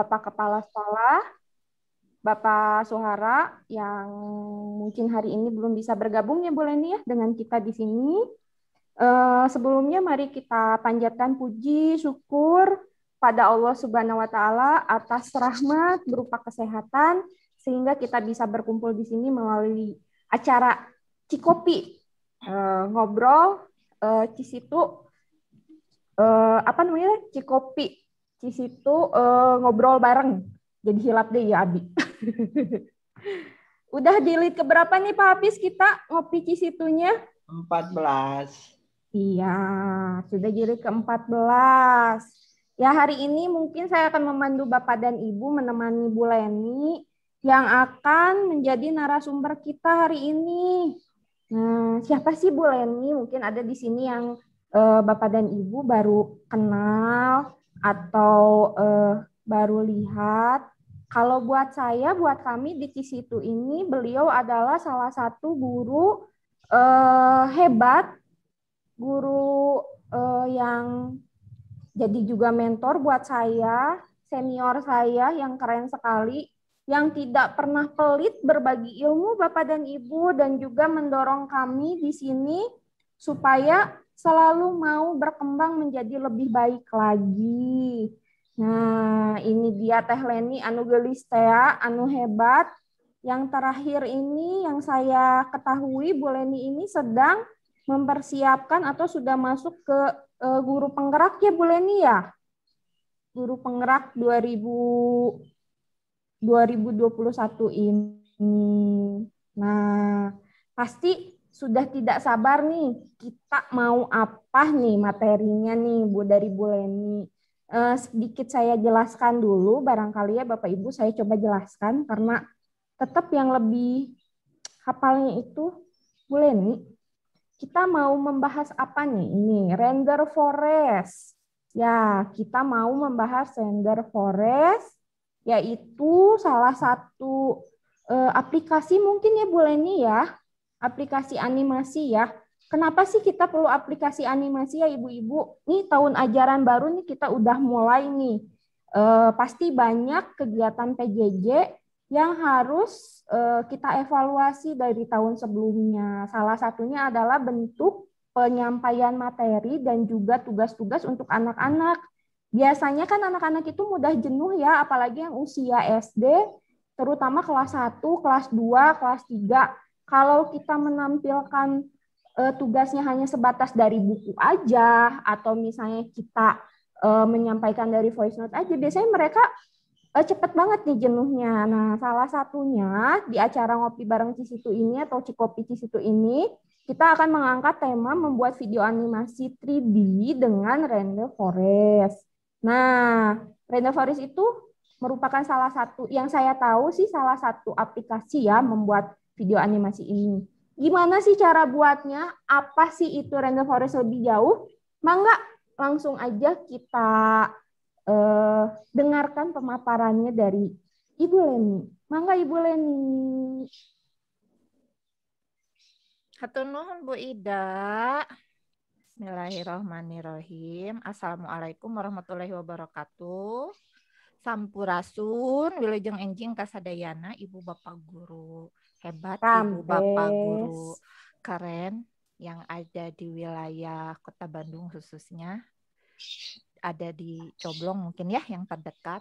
Bapak Kepala Sekolah, Bapak Suhara yang mungkin hari ini belum bisa bergabung ya boleh nih ya dengan kita di sini. Eh, sebelumnya mari kita panjatkan puji, syukur pada Allah Subhanahu wa taala atas rahmat berupa kesehatan sehingga kita bisa berkumpul di sini melalui acara Cikopi eh, ngobrol eh, Cisitu apa namanya Cikopi di situ uh, ngobrol bareng. Jadi hilap deh ya Abi. Udah di ke berapa nih Pak Habis kita ngopi Cisitunya? 14. Iya, sudah jadi ke-14. Ya hari ini mungkin saya akan memandu Bapak dan Ibu menemani Bu Leni yang akan menjadi narasumber kita hari ini. Nah, siapa sih Bu Leni? Mungkin ada di sini yang eh, Bapak dan Ibu baru kenal atau eh, baru lihat. Kalau buat saya, buat kami di kisitu ini beliau adalah salah satu guru eh, hebat, guru eh, yang jadi juga mentor buat saya, senior saya yang keren sekali, yang tidak pernah pelit berbagi ilmu Bapak dan Ibu dan juga mendorong kami di sini supaya selalu mau berkembang menjadi lebih baik lagi. Nah, ini dia Teh Leni anu gelis Tea, ya, anu hebat. Yang terakhir ini yang saya ketahui Bu Leni ini sedang mempersiapkan atau sudah masuk ke eh, guru penggerak ya Bu Leni ya? Guru penggerak 2000 2021 ini. Nah, pasti sudah tidak sabar nih kita mau apa nih materinya nih Bu dari Bu Leni. Eh, sedikit saya jelaskan dulu barangkali ya Bapak Ibu saya coba jelaskan karena tetap yang lebih hafalnya itu Bu Leni. Kita mau membahas apa nih ini render forest. Ya, kita mau membahas render forest yaitu salah satu eh, aplikasi mungkin ya Bu Leni ya aplikasi animasi ya. Kenapa sih kita perlu aplikasi animasi ya ibu-ibu? Nih tahun ajaran baru nih kita udah mulai nih. E, pasti banyak kegiatan PJJ yang harus e, kita evaluasi dari tahun sebelumnya. Salah satunya adalah bentuk penyampaian materi dan juga tugas-tugas untuk anak-anak. Biasanya kan anak-anak itu mudah jenuh ya, apalagi yang usia SD, terutama kelas 1, kelas 2, kelas 3 kalau kita menampilkan uh, tugasnya hanya sebatas dari buku aja atau misalnya kita uh, menyampaikan dari voice note aja biasanya mereka uh, cepet banget nih jenuhnya. Nah, salah satunya di acara ngopi bareng Cisitu ini atau Cikopi Cisitu ini, kita akan mengangkat tema membuat video animasi 3D dengan render forest. Nah, render forest itu merupakan salah satu yang saya tahu sih salah satu aplikasi ya membuat video animasi ini. Gimana sih cara buatnya? Apa sih itu render forest lebih jauh? Mangga langsung aja kita uh, dengarkan pemaparannya dari Ibu Leni. Mangga Ibu Leni. Hatur nuhun Bu Ida. Bismillahirrahmanirrahim. Assalamualaikum warahmatullahi wabarakatuh. Sampurasun, wilujeng enjing kasadayana, ibu bapak guru hebat Rampes. ibu bapak guru keren yang ada di wilayah Kota Bandung khususnya ada di Coblong mungkin ya yang terdekat.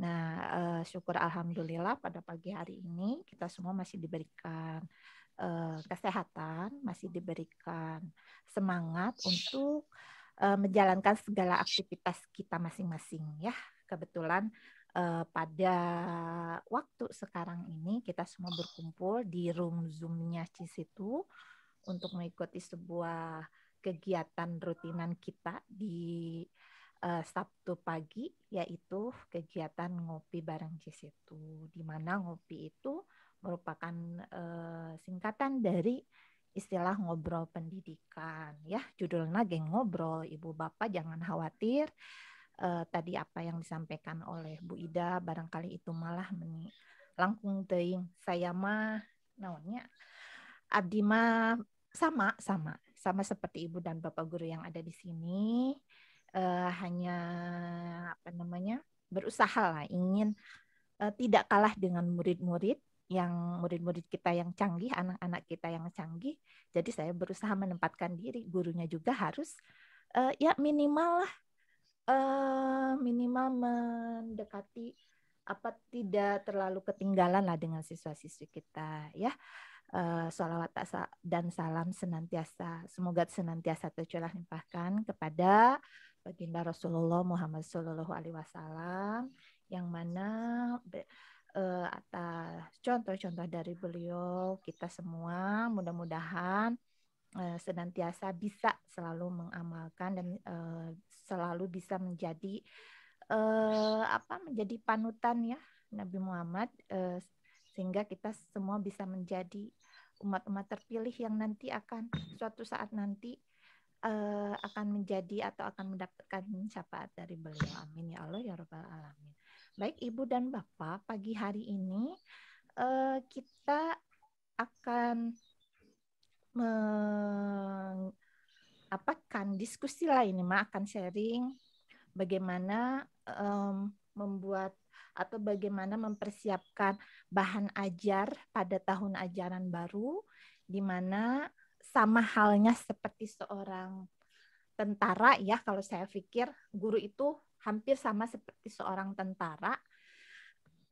Nah, uh, syukur alhamdulillah pada pagi hari ini kita semua masih diberikan uh, kesehatan, masih diberikan semangat untuk uh, menjalankan segala aktivitas kita masing-masing ya. Kebetulan uh, pada waktu sekarang ini kita semua berkumpul di room zoomnya nya Cisitu untuk mengikuti sebuah kegiatan rutinan kita di uh, Sabtu pagi yaitu kegiatan ngopi bareng Cisitu di mana ngopi itu merupakan uh, singkatan dari istilah ngobrol pendidikan ya judulnya geng ngobrol ibu bapak jangan khawatir uh, tadi apa yang disampaikan oleh Bu Ida barangkali itu malah meni langkung teing saya mah naonnya abdi mah sama sama sama seperti ibu dan bapak guru yang ada di sini uh, hanya apa namanya berusaha lah ingin uh, tidak kalah dengan murid-murid yang murid-murid kita yang canggih, anak-anak kita yang canggih. Jadi saya berusaha menempatkan diri, gurunya juga harus uh, ya minimal lah uh, minimal mendekati apa tidak terlalu ketinggalan lah dengan siswa-siswi kita ya. Uh, eh, salawat dan salam senantiasa semoga senantiasa tercurah limpahkan kepada baginda Rasulullah Muhammad sallallahu Alaihi Wasallam yang mana uh, atas contoh-contoh dari beliau kita semua mudah-mudahan Eh, senantiasa bisa selalu mengamalkan dan eh, selalu bisa menjadi eh, apa menjadi panutan ya Nabi Muhammad sehingga kita semua bisa menjadi umat-umat terpilih yang nanti akan suatu saat nanti akan menjadi atau akan mendapatkan syafaat dari beliau. Amin ya Allah ya robbal alamin. Baik Ibu dan Bapak, pagi hari ini kita akan kan diskusi lah ini mah akan sharing bagaimana um, membuat atau bagaimana mempersiapkan bahan ajar pada tahun ajaran baru di mana sama halnya seperti seorang tentara ya kalau saya pikir guru itu hampir sama seperti seorang tentara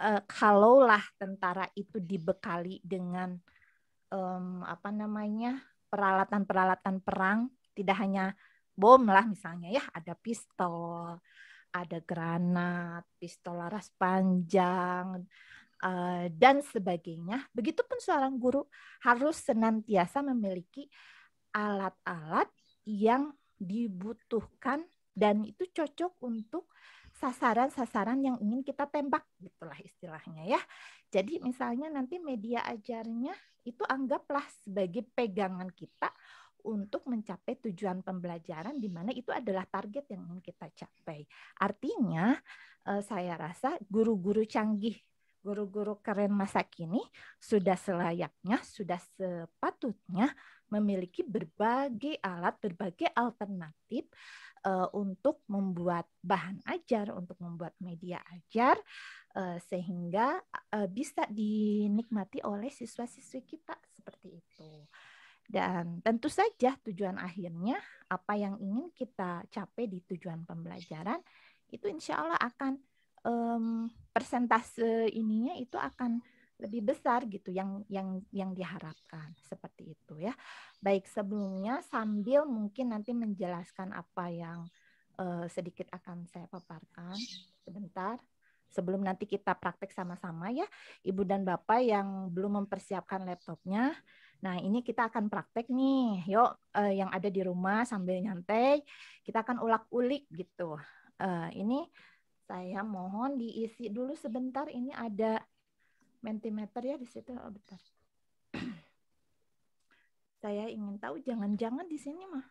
e, kalaulah tentara itu dibekali dengan um, apa namanya peralatan-peralatan perang tidak hanya bom lah misalnya ya ada pistol ada granat pistol laras panjang uh, dan sebagainya begitupun seorang guru harus senantiasa memiliki alat-alat yang dibutuhkan dan itu cocok untuk sasaran-sasaran yang ingin kita tembak gitulah istilahnya ya. Jadi misalnya nanti media ajarnya itu anggaplah sebagai pegangan kita untuk mencapai tujuan pembelajaran di mana itu adalah target yang ingin kita capai. Artinya eh, saya rasa guru-guru canggih, guru-guru keren masa kini sudah selayaknya, sudah sepatutnya memiliki berbagai alat, berbagai alternatif uh, untuk membuat bahan ajar, untuk membuat media ajar uh, sehingga uh, bisa dinikmati oleh siswa-siswi kita seperti itu. Dan tentu saja tujuan akhirnya apa yang ingin kita capai di tujuan pembelajaran itu insya Allah akan um, persentase ininya itu akan lebih besar gitu yang yang yang diharapkan seperti itu ya. Baik sebelumnya sambil mungkin nanti menjelaskan apa yang uh, sedikit akan saya paparkan sebentar sebelum nanti kita praktek sama-sama ya ibu dan bapak yang belum mempersiapkan laptopnya nah ini kita akan praktek nih yuk uh, yang ada di rumah sambil nyantai kita akan ulak-ulik gitu Uh, ini saya mohon diisi dulu sebentar ini ada mentimeter ya di situ oh, bentar saya ingin tahu jangan-jangan di sini mah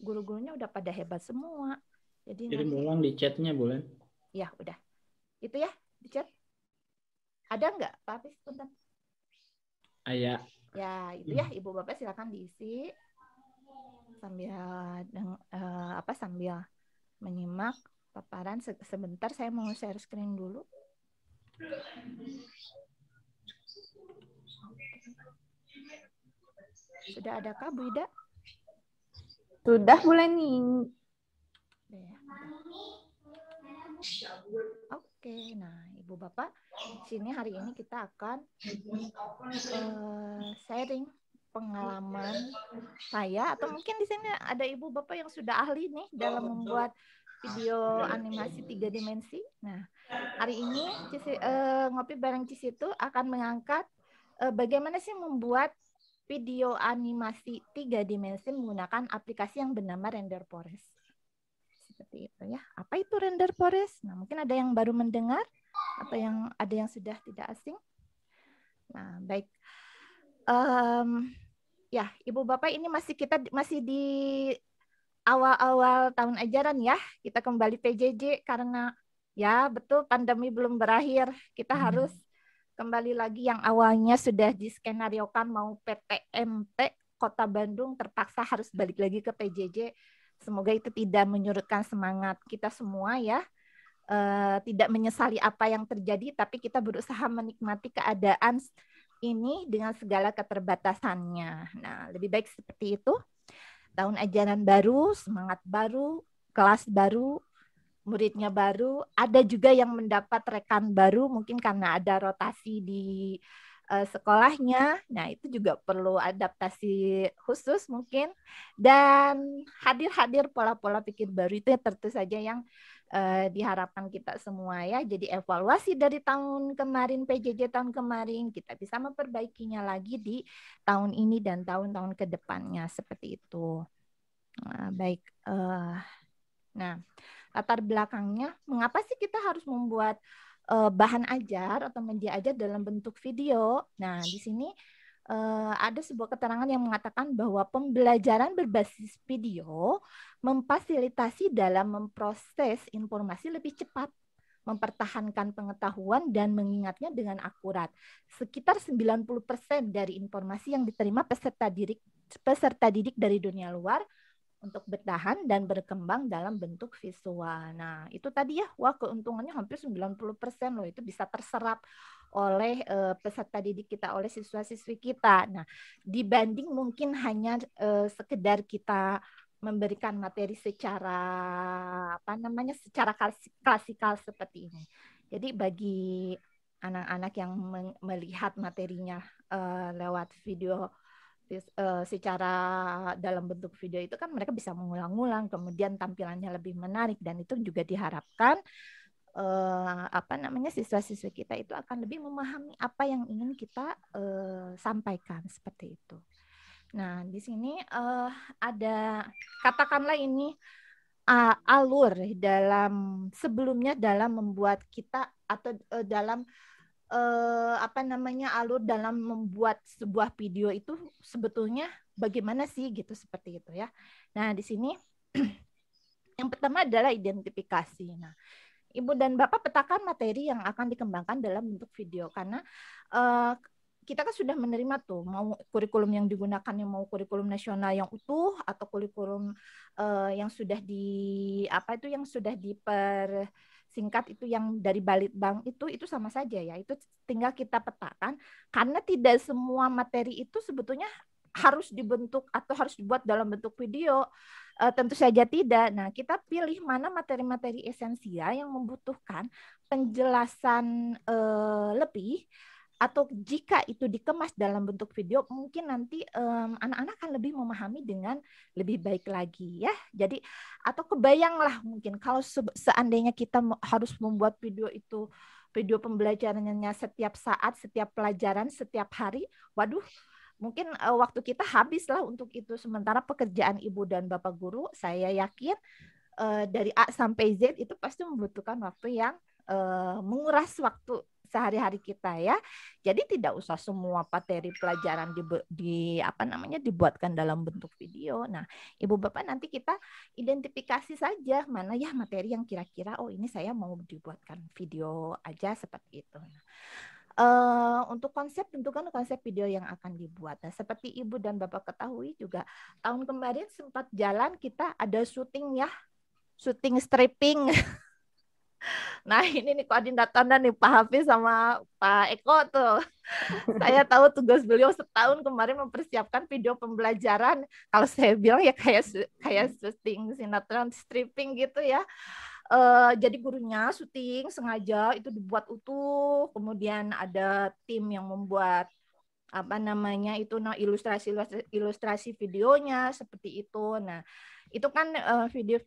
guru-gurunya udah pada hebat semua jadi Jadi nanti... ulang di chatnya bulan ya udah itu ya di chat ada nggak Pak Hafiz bentar Ayah. ya itu ya ibu bapak silakan diisi sambil uh, apa sambil menyimak paparan sebentar saya mau share screen dulu sudah adakah Bu Ida? Sudah mulai nih. Oke, nah Ibu Bapak, sini hari ini kita akan uh, sharing pengalaman saya atau mungkin di sini ada ibu bapak yang sudah ahli nih dalam membuat video animasi tiga dimensi. Nah, hari ini Cisi, uh, ngopi bareng itu akan mengangkat Eh, bagaimana sih membuat video animasi tiga dimensi menggunakan aplikasi yang bernama Render Forest? Seperti itu ya. Apa itu Render Forest? Nah, mungkin ada yang baru mendengar atau yang ada yang sudah tidak asing. Nah, baik. Um, ya, Ibu Bapak ini masih kita masih di awal-awal tahun ajaran ya. Kita kembali PJJ karena ya betul pandemi belum berakhir. Kita hmm. harus kembali lagi yang awalnya sudah diskenariokan mau PTMT Kota Bandung terpaksa harus balik lagi ke PJJ. Semoga itu tidak menyurutkan semangat kita semua ya. E, tidak menyesali apa yang terjadi, tapi kita berusaha menikmati keadaan ini dengan segala keterbatasannya. Nah, lebih baik seperti itu. Tahun ajaran baru, semangat baru, kelas baru, muridnya baru, ada juga yang mendapat rekan baru mungkin karena ada rotasi di uh, sekolahnya. Nah, itu juga perlu adaptasi khusus mungkin dan hadir-hadir pola-pola pikir baru itu ya tentu saja yang uh, diharapkan kita semua ya. Jadi evaluasi dari tahun kemarin PJJ tahun kemarin kita bisa memperbaikinya lagi di tahun ini dan tahun-tahun ke depannya seperti itu. Nah, baik. Uh, nah, latar belakangnya mengapa sih kita harus membuat uh, bahan ajar atau media ajar dalam bentuk video. Nah, di sini uh, ada sebuah keterangan yang mengatakan bahwa pembelajaran berbasis video memfasilitasi dalam memproses informasi lebih cepat mempertahankan pengetahuan dan mengingatnya dengan akurat. Sekitar 90% dari informasi yang diterima peserta didik peserta didik dari dunia luar untuk bertahan dan berkembang dalam bentuk visual. Nah, itu tadi ya, wah keuntungannya hampir 90% loh, itu bisa terserap oleh uh, peserta didik kita, oleh siswa-siswi kita. Nah, dibanding mungkin hanya uh, sekedar kita memberikan materi secara apa namanya secara klasikal seperti ini. Jadi bagi anak-anak yang melihat materinya uh, lewat video uh, secara dalam bentuk video itu kan mereka bisa mengulang-ulang kemudian tampilannya lebih menarik dan itu juga diharapkan uh, apa namanya siswa-siswa kita itu akan lebih memahami apa yang ingin kita uh, sampaikan seperti itu. Nah di sini uh, ada katakanlah ini uh, alur dalam sebelumnya dalam membuat kita atau uh, dalam eh, apa namanya alur dalam membuat sebuah video itu sebetulnya bagaimana sih gitu seperti itu ya. Nah di sini yang pertama adalah identifikasi. Nah ibu dan bapak petakan materi yang akan dikembangkan dalam bentuk video karena eh, kita kan sudah menerima tuh mau kurikulum yang digunakan yang mau kurikulum nasional yang utuh atau kurikulum eh, yang sudah di apa itu yang sudah diper singkat itu yang dari bank itu itu sama saja ya. Itu tinggal kita petakan karena tidak semua materi itu sebetulnya harus dibentuk atau harus dibuat dalam bentuk video. E, tentu saja tidak. Nah, kita pilih mana materi-materi esensial yang membutuhkan penjelasan e, lebih atau jika itu dikemas dalam bentuk video mungkin nanti anak anak-anak akan lebih memahami dengan lebih baik lagi ya jadi atau kebayanglah mungkin kalau seandainya kita harus membuat video itu video pembelajarannya setiap saat setiap pelajaran setiap hari waduh mungkin uh, waktu kita habislah untuk itu sementara pekerjaan ibu dan bapak guru saya yakin uh, dari A sampai Z itu pasti membutuhkan waktu yang uh, menguras waktu sehari-hari kita ya. Jadi tidak usah semua materi pelajaran di, di apa namanya dibuatkan dalam bentuk video. Nah, Ibu Bapak nanti kita identifikasi saja mana ya materi yang kira-kira oh ini saya mau dibuatkan video aja seperti itu. Nah, Uh, untuk konsep tentukan konsep video yang akan dibuat. Nah, seperti Ibu dan Bapak ketahui juga tahun kemarin sempat jalan kita ada syuting ya, syuting stripping Nah ini nih koordinatornya nih Pak Hafiz sama Pak Eko tuh. saya tahu tugas beliau setahun kemarin mempersiapkan video pembelajaran. Kalau saya bilang ya kayak kayak syuting sinetron stripping gitu ya. Uh, jadi gurunya syuting sengaja itu dibuat utuh. Kemudian ada tim yang membuat apa namanya itu nah ilustrasi ilustrasi videonya seperti itu. Nah itu kan uh, video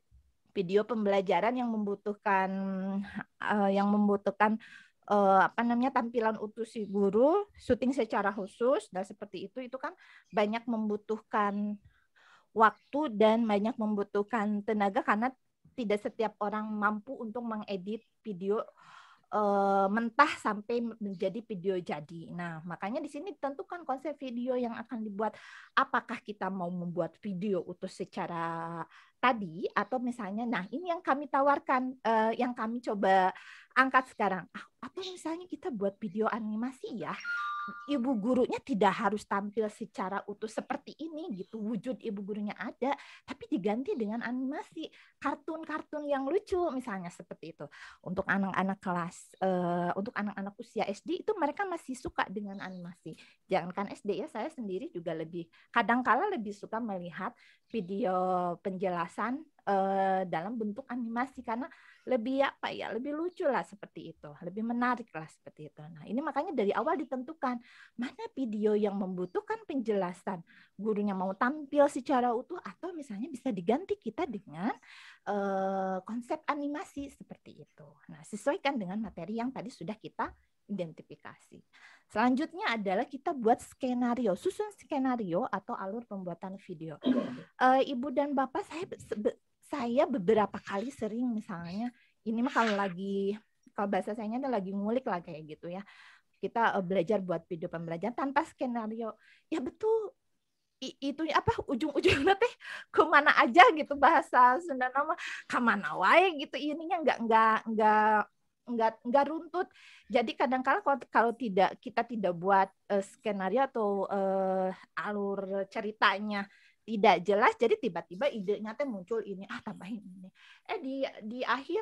video pembelajaran yang membutuhkan uh, yang membutuhkan uh, apa namanya tampilan utuh si guru, syuting secara khusus dan seperti itu itu kan banyak membutuhkan waktu dan banyak membutuhkan tenaga karena tidak setiap orang mampu untuk mengedit video uh, mentah sampai menjadi video jadi. Nah, makanya di sini tentukan konsep video yang akan dibuat. Apakah kita mau membuat video utuh secara tadi atau misalnya, nah ini yang kami tawarkan, uh, yang kami coba angkat sekarang. Apa ah, misalnya kita buat video animasi ya, ibu gurunya tidak harus tampil secara utuh seperti ini gitu wujud ibu gurunya ada tapi diganti dengan animasi kartun-kartun yang lucu misalnya seperti itu untuk anak-anak kelas uh, untuk anak-anak usia SD itu mereka masih suka dengan animasi jangankan SD ya saya sendiri juga lebih kadangkala lebih suka melihat video penjelasan uh, dalam bentuk animasi karena lebih apa ya lebih lucu lah seperti itu lebih menarik lah seperti itu nah ini makanya dari awal ditentukan mana video yang membutuhkan penjelasan gurunya mau tampil secara utuh atau misalnya bisa diganti kita dengan uh, konsep animasi seperti itu nah sesuaikan dengan materi yang tadi sudah kita identifikasi. Selanjutnya adalah kita buat skenario, susun skenario atau alur pembuatan video. uh, Ibu dan Bapak saya saya beberapa kali sering misalnya ini mah kalau lagi kalau bahasa saya ada lagi ngulik lah kayak gitu ya kita eh, belajar buat video pembelajaran tanpa skenario ya betul itu apa ujung-ujungnya teh ke mana aja gitu bahasa Sunda nama kemana wae gitu ininya nggak nggak nggak nggak nggak runtut jadi kadang kadang kalau, kalau tidak kita tidak buat uh, skenario atau uh, alur ceritanya tidak jelas jadi tiba-tiba idenya teh muncul ini ah tambahin ini eh di di akhir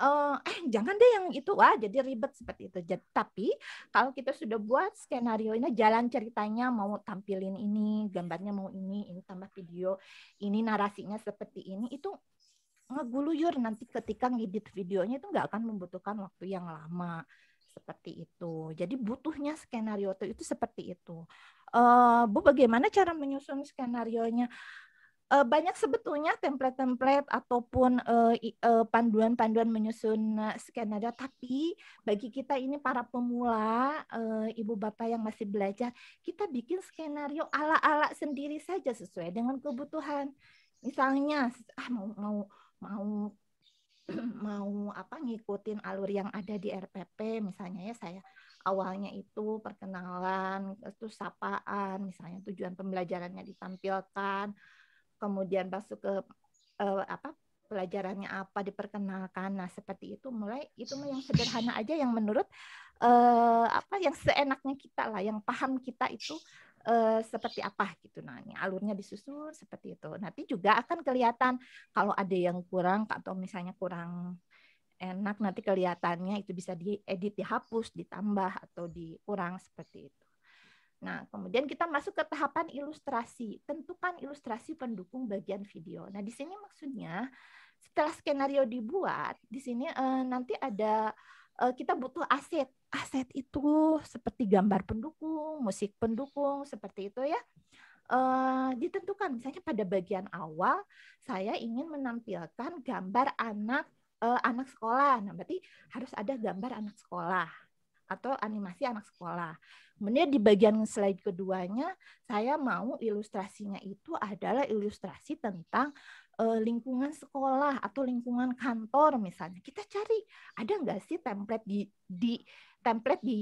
eh, eh jangan deh yang itu wah jadi ribet seperti itu. Jadi, tapi kalau kita sudah buat skenario ini jalan ceritanya mau tampilin ini, gambarnya mau ini, ini tambah video, ini narasinya seperti ini itu ngeguluyur nanti ketika ngedit videonya itu nggak akan membutuhkan waktu yang lama seperti itu. Jadi butuhnya skenario itu itu seperti itu uh, Bu bagaimana cara menyusun skenario-nya? uh, banyak sebetulnya template-template ataupun eh, panduan-panduan uh, uh, menyusun skenario tapi bagi kita ini para pemula uh, ibu bapak yang masih belajar kita bikin skenario ala-ala sendiri saja sesuai dengan kebutuhan misalnya ah mau mau mau mau apa ngikutin alur yang ada di RPP misalnya ya saya awalnya itu perkenalan, terus sapaan, misalnya tujuan pembelajarannya ditampilkan, kemudian masuk ke uh, apa pelajarannya apa diperkenalkan. Nah, seperti itu mulai itu mah yang sederhana aja yang menurut uh, apa yang seenaknya kita lah, yang paham kita itu uh, seperti apa gitu. Nah, alurnya disusun seperti itu. Nanti juga akan kelihatan kalau ada yang kurang atau misalnya kurang enak nanti kelihatannya itu bisa diedit dihapus ditambah atau dikurang seperti itu Nah, kemudian kita masuk ke tahapan ilustrasi. Tentukan ilustrasi pendukung bagian video. Nah, di sini maksudnya setelah skenario dibuat, di sini eh, nanti ada eh, kita butuh aset. Aset itu seperti gambar pendukung, musik pendukung, seperti itu ya. Eh, ditentukan misalnya pada bagian awal saya ingin menampilkan gambar anak uh, anak sekolah. Nah, berarti harus ada gambar anak sekolah atau animasi anak sekolah. Kemudian di bagian slide keduanya, saya mau ilustrasinya itu adalah ilustrasi tentang uh, lingkungan sekolah atau lingkungan kantor misalnya. Kita cari ada nggak sih template di, di template di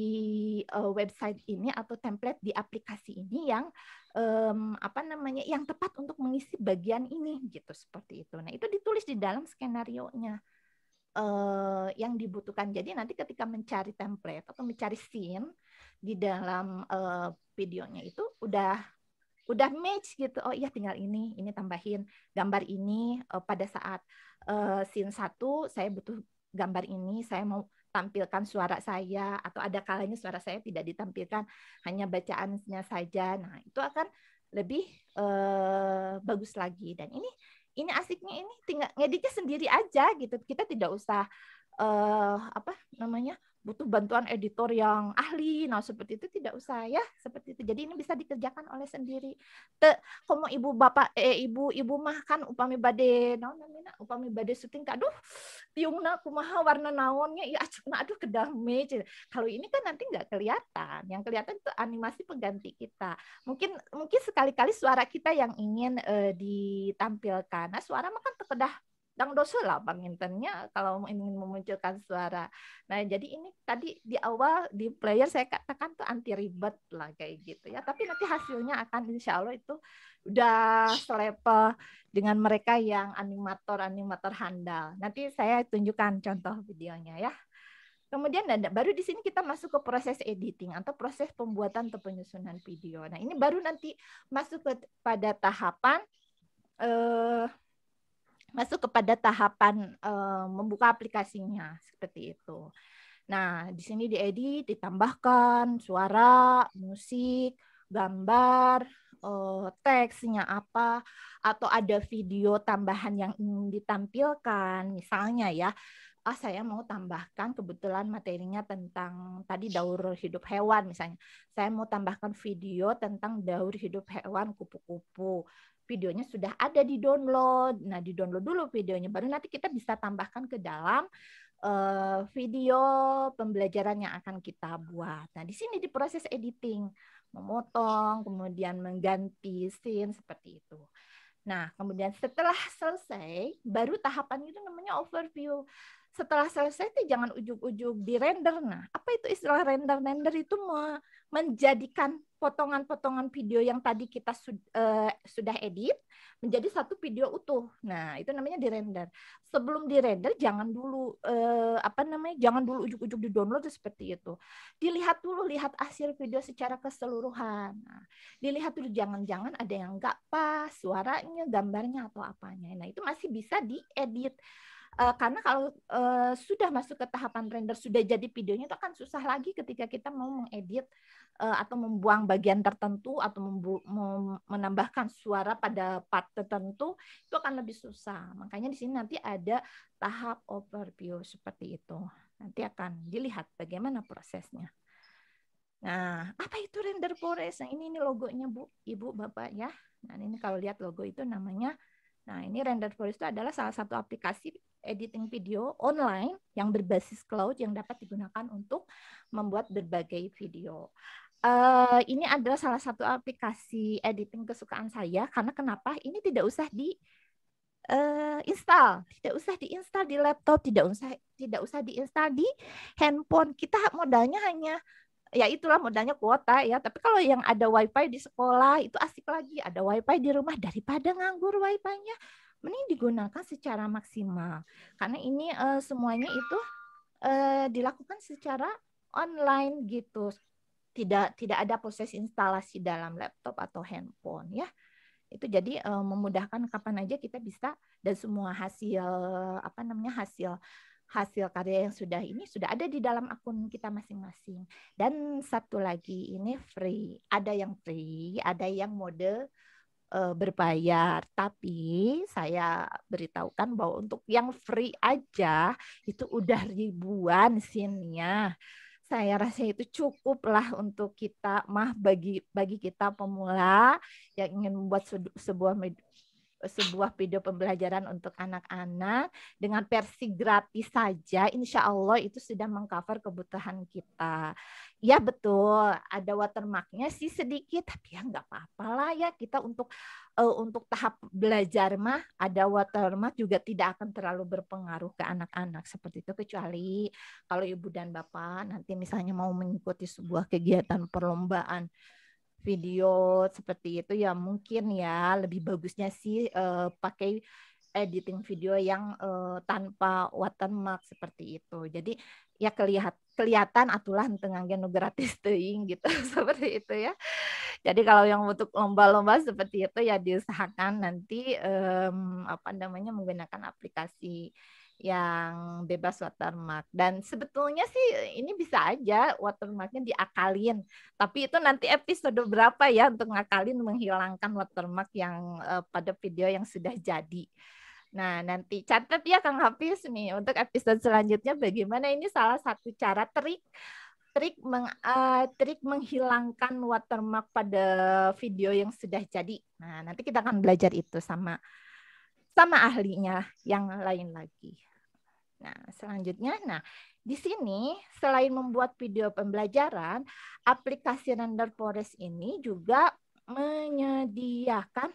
uh, website ini atau template di aplikasi ini yang um, apa namanya yang tepat untuk mengisi bagian ini gitu seperti itu. Nah itu ditulis di dalam skenario nya uh, yang dibutuhkan. Jadi nanti ketika mencari template atau mencari scene di dalam uh, videonya itu udah udah match gitu. Oh iya tinggal ini, ini tambahin gambar ini uh, pada saat uh, scene satu saya butuh gambar ini, saya mau tampilkan suara saya atau ada kalanya suara saya tidak ditampilkan hanya bacaannya saja. Nah, itu akan lebih uh, bagus lagi dan ini ini asiknya ini tinggal ngeditnya sendiri aja gitu kita tidak usah uh, apa namanya butuh bantuan editor yang ahli. Nah, seperti itu tidak usah ya, seperti itu. Jadi ini bisa dikerjakan oleh sendiri. Te, komo ibu bapak eh ibu ibu mah kan upami bade naon namina upami bade syuting aduh tiungna kumaha warna naonnya ya acukna aduh nah, meja Kalau ini kan nanti nggak kelihatan. Yang kelihatan itu animasi pengganti kita. Mungkin mungkin sekali-kali suara kita yang ingin eh, ditampilkan. Nah, suara mah kan terkedah dang dosa lah pangintennya kalau ingin memunculkan suara. Nah, jadi ini tadi di awal di player saya katakan tuh anti ribet lah kayak gitu ya. Tapi nanti hasilnya akan insya Allah itu udah selevel dengan mereka yang animator-animator handal. Nanti saya tunjukkan contoh videonya ya. Kemudian baru di sini kita masuk ke proses editing atau proses pembuatan atau penyusunan video. Nah ini baru nanti masuk ke, pada tahapan eh, masuk kepada tahapan uh, membuka aplikasinya seperti itu. Nah, di sini diedit, ditambahkan suara, musik, gambar, uh, teksnya apa, atau ada video tambahan yang ingin ditampilkan, misalnya ya ah saya mau tambahkan kebetulan materinya tentang tadi daur hidup hewan misalnya. Saya mau tambahkan video tentang daur hidup hewan kupu-kupu. Videonya sudah ada di download. Nah, di download dulu videonya baru nanti kita bisa tambahkan ke dalam uh, video pembelajaran yang akan kita buat. Nah, di sini di proses editing, memotong, kemudian mengganti scene seperti itu. Nah, kemudian setelah selesai, baru tahapan itu namanya overview setelah selesai itu jangan ujuk-ujuk di render. Nah, apa itu istilah render? Render itu menjadikan potongan-potongan video yang tadi kita eh, sudah edit menjadi satu video utuh. Nah, itu namanya di render. Sebelum di render jangan dulu eh, apa namanya? jangan dulu ujuk-ujuk di-download seperti itu. Dilihat dulu lihat hasil video secara keseluruhan. Nah, dilihat dulu jangan-jangan ada yang enggak pas suaranya, gambarnya atau apanya. Nah, itu masih bisa diedit. Uh, karena kalau uh, sudah masuk ke tahapan render, sudah jadi videonya itu akan susah lagi ketika kita mau mengedit uh, atau membuang bagian tertentu atau menambahkan suara pada part tertentu itu akan lebih susah. Makanya di sini nanti ada tahap overview seperti itu. Nanti akan dilihat bagaimana prosesnya. Nah, apa itu render forest? Nah, ini ini logonya Bu, Ibu, Bapak ya. Nah, ini kalau lihat logo itu namanya Nah, ini Render Forest itu adalah salah satu aplikasi editing video online yang berbasis cloud yang dapat digunakan untuk membuat berbagai video. Uh, ini adalah salah satu aplikasi editing kesukaan saya karena kenapa ini tidak usah di uh, install, tidak usah diinstal di laptop, tidak usah tidak usah diinstal di handphone. Kita modalnya hanya ya itulah modalnya kuota ya. Tapi kalau yang ada wifi di sekolah itu asik lagi, ada wifi di rumah daripada nganggur wifi-nya mending digunakan secara maksimal karena ini uh, semuanya itu uh, dilakukan secara online gitu tidak tidak ada proses instalasi dalam laptop atau handphone ya itu jadi uh, memudahkan kapan aja kita bisa dan semua hasil apa namanya hasil hasil karya yang sudah ini sudah ada di dalam akun kita masing-masing dan satu lagi ini free ada yang free ada yang mode uh, berbayar, tapi saya beritahukan bahwa untuk yang free aja itu udah ribuan sinnya. Saya rasa itu cukuplah untuk kita mah bagi bagi kita pemula yang ingin membuat sebuah sebuah video pembelajaran untuk anak-anak dengan versi gratis saja, insya Allah itu sudah mengcover kebutuhan kita. Ya betul, ada watermarknya sih sedikit, tapi ya nggak apa-apa lah ya kita untuk uh, untuk tahap belajar mah ada watermark juga tidak akan terlalu berpengaruh ke anak-anak seperti itu kecuali kalau ibu dan bapak nanti misalnya mau mengikuti sebuah kegiatan perlombaan video seperti itu ya mungkin ya lebih bagusnya sih uh, pakai editing video yang uh, tanpa watermark seperti itu. Jadi ya kelihat kelihatan atulah tengah nu gratis teing gitu seperti itu ya. Jadi kalau yang untuk lomba-lomba seperti itu ya diusahakan nanti um, apa namanya menggunakan aplikasi yang bebas watermark. Dan sebetulnya sih ini bisa aja watermarknya diakalin. Tapi itu nanti episode berapa ya untuk ngakalin menghilangkan watermark yang uh, pada video yang sudah jadi. Nah, nanti catat ya Kang Hafiz nih untuk episode selanjutnya bagaimana ini salah satu cara trik trik meng, uh, trik menghilangkan watermark pada video yang sudah jadi. Nah, nanti kita akan belajar itu sama sama ahlinya yang lain lagi. Nah, selanjutnya, nah di sini selain membuat video pembelajaran, aplikasi Render Forest ini juga menyediakan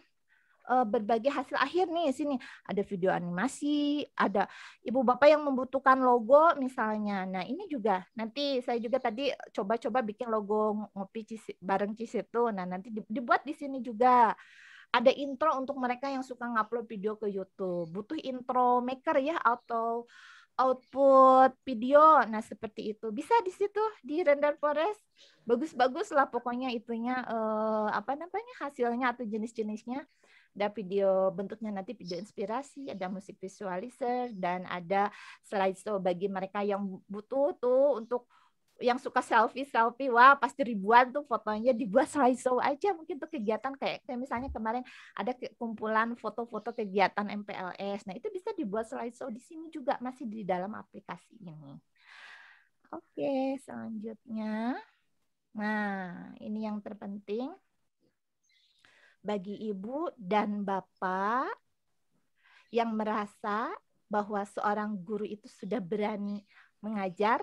uh, berbagai hasil akhir nih sini ada video animasi ada ibu bapak yang membutuhkan logo misalnya nah ini juga nanti saya juga tadi coba-coba bikin logo ngopi cisi, bareng cis itu nah nanti dibuat di sini juga ada intro untuk mereka yang suka ngupload video ke YouTube butuh intro maker ya atau output video. Nah, seperti itu. Bisa di situ di render forest. Bagus-bagus lah pokoknya itunya eh, apa namanya hasilnya atau jenis-jenisnya. Ada video bentuknya nanti video inspirasi, ada musik visualizer dan ada slide show bagi mereka yang butuh tuh untuk yang suka selfie selfie wah pasti ribuan tuh fotonya dibuat slideshow aja mungkin tuh kegiatan kayak, kayak misalnya kemarin ada ke, kumpulan foto-foto kegiatan MPLS nah itu bisa dibuat slideshow di sini juga masih di dalam aplikasi ini oke selanjutnya nah ini yang terpenting bagi ibu dan bapak yang merasa bahwa seorang guru itu sudah berani mengajar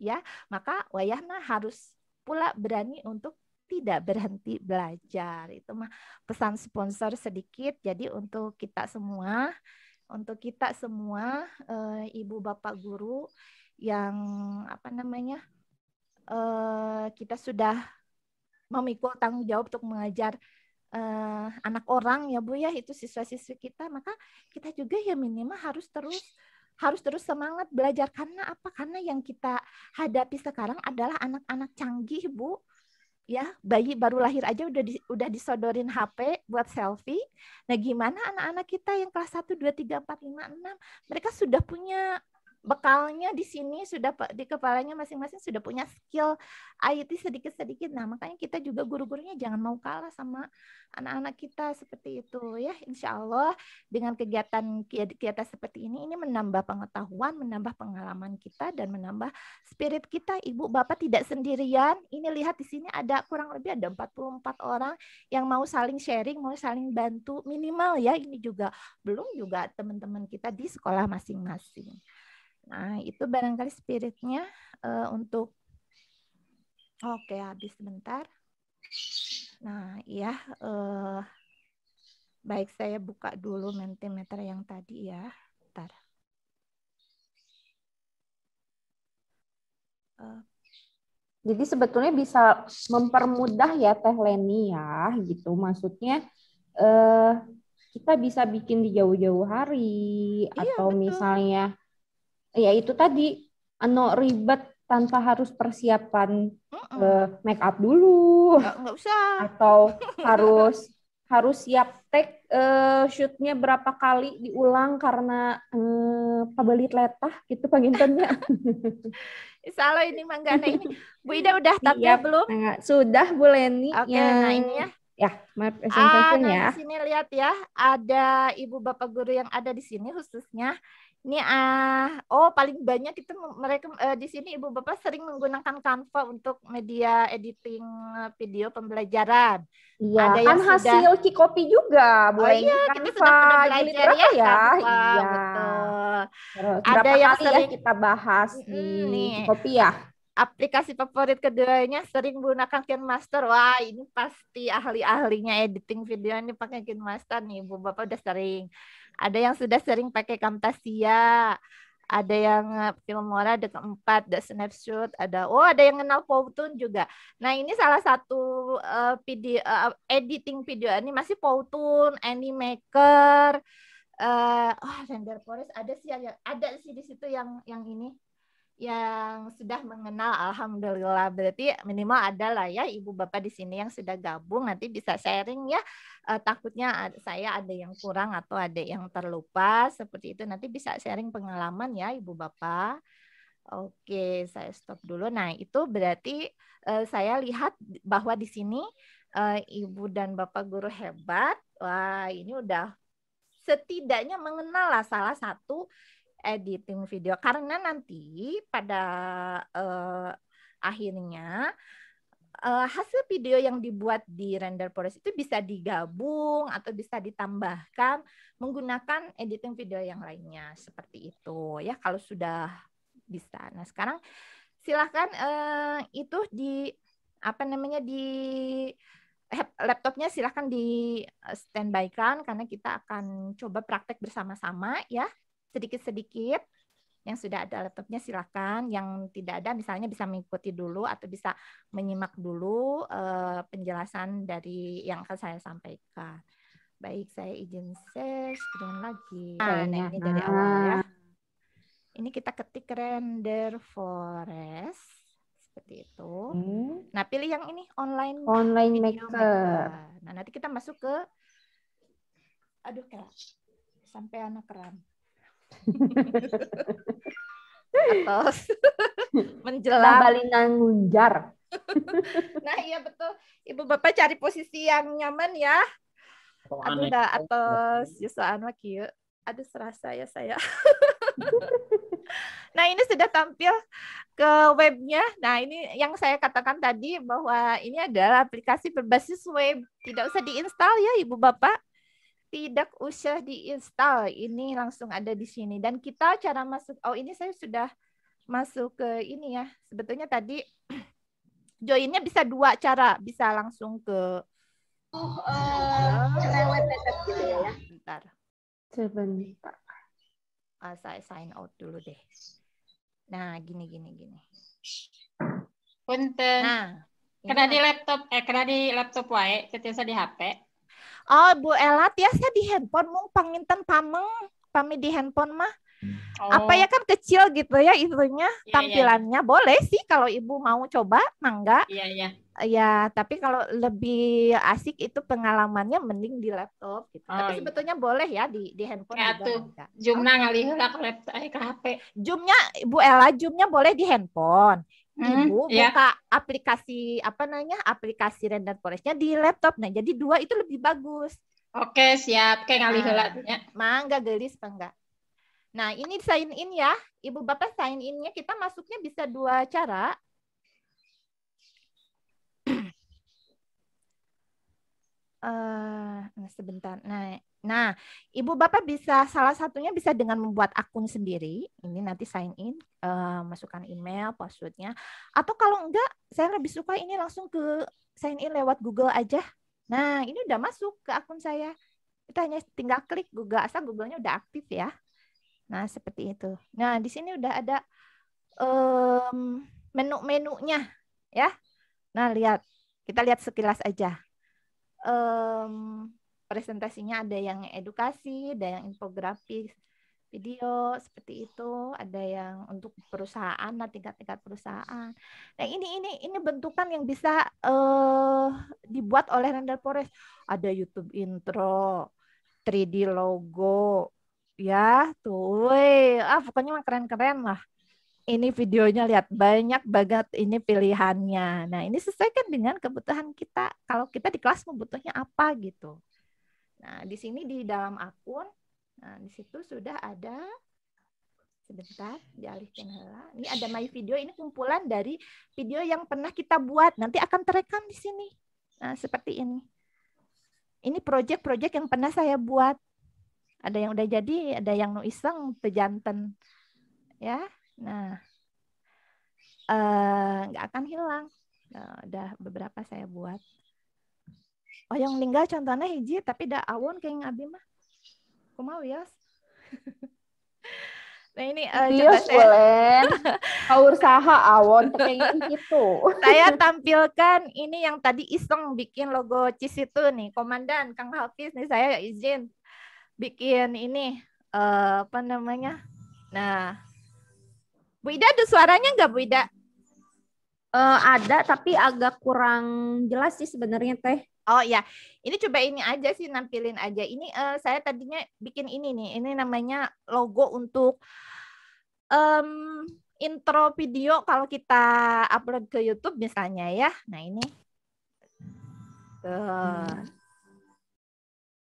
ya maka wayahna harus pula berani untuk tidak berhenti belajar itu mah pesan sponsor sedikit jadi untuk kita semua untuk kita semua e, ibu bapak guru yang apa namanya e, kita sudah memikul tanggung jawab untuk mengajar uh, anak orang ya Bu ya itu siswa-siswi kita maka kita juga ya minimal harus terus harus terus semangat belajar karena apa? Karena yang kita hadapi sekarang adalah anak-anak canggih, Bu. Ya, bayi baru lahir aja udah di, udah disodorin HP buat selfie. Nah, gimana anak-anak kita yang kelas 1 2 3 4 5 6 mereka sudah punya bekalnya di sini sudah di kepalanya masing-masing sudah punya skill IT sedikit-sedikit. Nah, makanya kita juga guru-gurunya jangan mau kalah sama anak-anak kita seperti itu ya. Insya Allah dengan kegiatan kegiatan seperti ini ini menambah pengetahuan, menambah pengalaman kita dan menambah spirit kita. Ibu Bapak tidak sendirian. Ini lihat di sini ada kurang lebih ada 44 orang yang mau saling sharing, mau saling bantu minimal ya. Ini juga belum juga teman-teman kita di sekolah masing-masing. Nah, itu barangkali spiritnya uh, untuk oke habis sebentar. Nah, ya uh, baik saya buka dulu mentimeter yang tadi ya. Bentar. Uh, jadi sebetulnya bisa mempermudah ya Teh Leni ya gitu. Maksudnya Uh, kita bisa bikin di jauh-jauh hari iya, atau betul. misalnya ya itu tadi no ribet tanpa harus persiapan uh -uh. Uh, make up dulu nggak, nggak usah atau harus harus siap take uh, shootnya berapa kali diulang karena uh, eh, pabelit letah gitu pengintennya. salah ini manggana ini Bu Ida udah tapi belum nah, sudah Bu Leni oke okay, yang... nah ini ya ya maaf presentasinya ah, nah, ya. Di sini lihat ya, ada ibu bapak guru yang ada di sini khususnya ini ah, oh paling banyak itu mereka uh, di sini ibu bapak sering menggunakan Canva untuk media editing eh, video pembelajaran. Iya, Ada kan yang hasil sudah... Cikopi juga boleh oh, iya, Canva. kita sudah pernah belajar ya, ya. iya. betul. Ada yang ya sering ya kita bahas ini di nih. Cikopi ya aplikasi favorit keduanya sering menggunakan KineMaster. Wah, ini pasti ahli-ahlinya editing video ini pakai KineMaster nih. ibu Bapak udah sering ada yang sudah sering pakai Camtasia, ada yang eh, Filmora ada keempat, ada Snapshot, ada oh ada yang kenal Powtoon juga. Nah ini salah satu uh, video uh, editing video masih Powtoon, Animaker, uh, oh Render Forest ada sih ada, ada sih di situ yang yang ini yang sudah mengenal alhamdulillah berarti minimal ada lah ya ibu bapak di sini yang sudah gabung nanti bisa sharing ya uh, takutnya saya ada yang kurang atau ada yang terlupa seperti itu nanti bisa sharing pengalaman ya ibu bapak Oke, saya stop dulu. Nah, itu berarti uh, saya lihat bahwa di sini uh, ibu dan bapak guru hebat. Wah, ini udah setidaknya mengenal lah salah satu editing video karena nanti pada uh, akhirnya uh, hasil video yang dibuat di Render Forest itu bisa digabung atau bisa ditambahkan menggunakan editing video yang lainnya seperti itu ya kalau sudah bisa. Nah, sekarang silahkan uh, eh, itu di apa namanya di laptopnya silahkan di eh, standby kan karena kita akan coba praktek bersama-sama ya sedikit-sedikit yang sudah ada laptopnya silakan, yang tidak ada misalnya bisa mengikuti dulu atau bisa menyimak dulu uh, penjelasan dari yang akan saya sampaikan. Baik, saya izin share screen lagi. Nah, ini dari awal ya. Ini kita ketik render forest seperti itu. Hmm. Nah, pilih yang ini online online maker. maker. Nah, nanti kita masuk ke aduh kelas sampai anak keram atas menjelang balinan ngunjar. nah iya betul. Ibu bapak cari posisi yang nyaman ya. Aduh dah atas lagi wakil. Ya, iya. Aduh serasa ya saya. nah ini sudah tampil ke webnya. Nah ini yang saya katakan tadi bahwa ini adalah aplikasi berbasis web. Tidak usah diinstal ya ibu bapak tidak usah diinstal. Ini langsung ada di sini. Dan kita cara masuk, oh ini saya sudah masuk ke ini ya. Sebetulnya tadi joinnya bisa dua cara. Bisa langsung ke... Oh, uh, Bentar. Sebentar. Ah, saya sign out dulu deh. Nah, gini, gini, gini. Punten. Nah, karena di laptop, eh karena di laptop wae, terbiasa di HP oh Bu Ella saya di handphone mau panginten pameng pami di handphone mah oh. apa ya oh. kan kecil gitu ya itunya yeah, iya. tampilannya yeah. boleh sih kalau ibu mau coba mangga iya yeah, yeah. ya tapi kalau lebih asik itu pengalamannya mending di laptop gitu. Oh, tapi iya. sebetulnya boleh ya di di handphone ya, juga zoomnya ngalih ke laptop eh, ke HP zoomnya Bu Ella jumnya boleh di handphone hmm, ibu yeah. buka aplikasi apa namanya aplikasi render forestnya di laptop nah jadi dua itu lebih bagus oke siap kayak ngalih nah, ya. mangga gelis enggak nah ini sign in ya ibu bapak sign innya kita masuknya bisa dua cara uh, sebentar nah Nah, Ibu Bapak bisa salah satunya bisa dengan membuat akun sendiri. Ini nanti sign in, uh, masukkan email, passwordnya. Atau kalau enggak, saya lebih suka ini langsung ke sign in lewat Google aja. Nah, ini udah masuk ke akun saya. Kita hanya tinggal klik Google, asal Google-nya udah aktif ya. Nah, seperti itu. Nah, di sini udah ada um, menu-menunya ya. Nah, lihat. Kita lihat sekilas aja. Um, presentasinya ada yang edukasi, ada yang infografis, video seperti itu, ada yang untuk perusahaan, nah tingkat-tingkat perusahaan. Nah ini ini ini bentukan yang bisa uh, dibuat oleh Render Forest. Ada YouTube intro, 3D logo, ya tuh, wey. ah pokoknya mah keren-keren lah. Ini videonya lihat banyak banget ini pilihannya. Nah ini sesuaikan dengan kebutuhan kita. Kalau kita di kelas membutuhnya apa gitu. Nah, di sini di dalam akun, nah, di situ sudah ada sebentar dialihkan hela. Ini ada my video, ini kumpulan dari video yang pernah kita buat. Nanti akan terekam di sini. Nah, seperti ini. Ini project-project yang pernah saya buat. Ada yang udah jadi, ada yang no iseng, pejanten. Ya. Nah, eh, nggak uh, akan hilang. Uh, udah beberapa saya buat. Oh yang meninggal contohnya hiji tapi da awon kayak ngabdi mah kumaha wios Nah ini uh, eh, Bios boleh. Kau saha awon pengen gitu. Saya tampilkan ini yang tadi iseng bikin logo CIS itu nih, Komandan Kang Hafiz nih saya ya izin bikin ini uh, apa namanya? Nah, Bu Ida ada suaranya nggak Bu Ida? Uh, ada tapi agak kurang jelas sih sebenarnya teh. Oh ya, ini coba ini aja sih nampilin aja. Ini uh, saya tadinya bikin ini nih. Ini namanya logo untuk um, intro video kalau kita upload ke YouTube misalnya ya. Nah ini.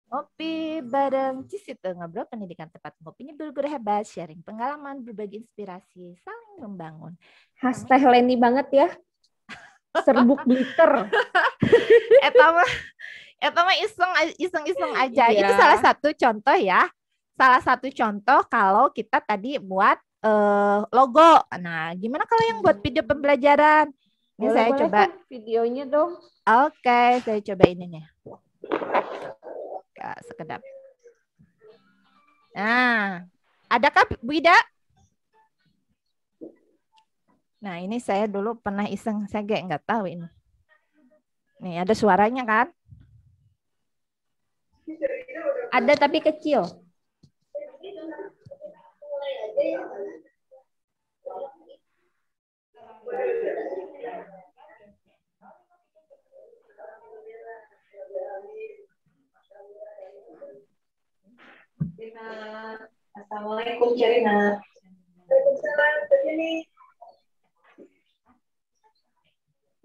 Kopi bareng bareng Cisitu, ngobrol pendidikan tempat ini berguru hebat, sharing pengalaman, berbagi inspirasi, saling membangun. Hashtag Leni banget ya serbuk glitter. Eta mah Eta mah iseng iseng iseng aja. Yeah. Itu iya. salah satu contoh ya. Salah satu contoh kalau kita tadi buat uh, logo. Nah, gimana kalau yang buat video pembelajaran? Ini boleh, saya boleh coba kan videonya dong. Oke, okay, saya coba ini nih sekedap. Nah, adakah Bu Ida? Nah, ini saya dulu pernah iseng, saya kayak nggak tahu ini. Nih, ada suaranya kan? Ada tapi kecil. Assalamualaikum Cerina. Waalaikumsalam.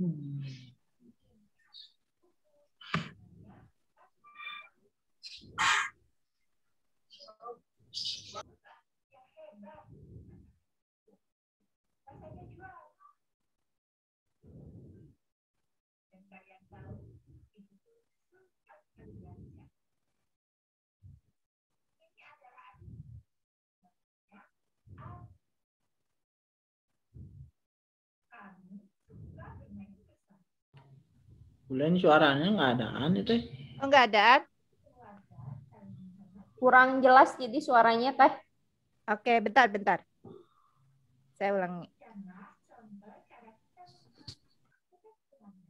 Hmm. Bulan suaranya nggak adaan itu. Oh, nggak adaan? Kurang jelas jadi suaranya teh. Oke, bentar, bentar. Saya ulangi.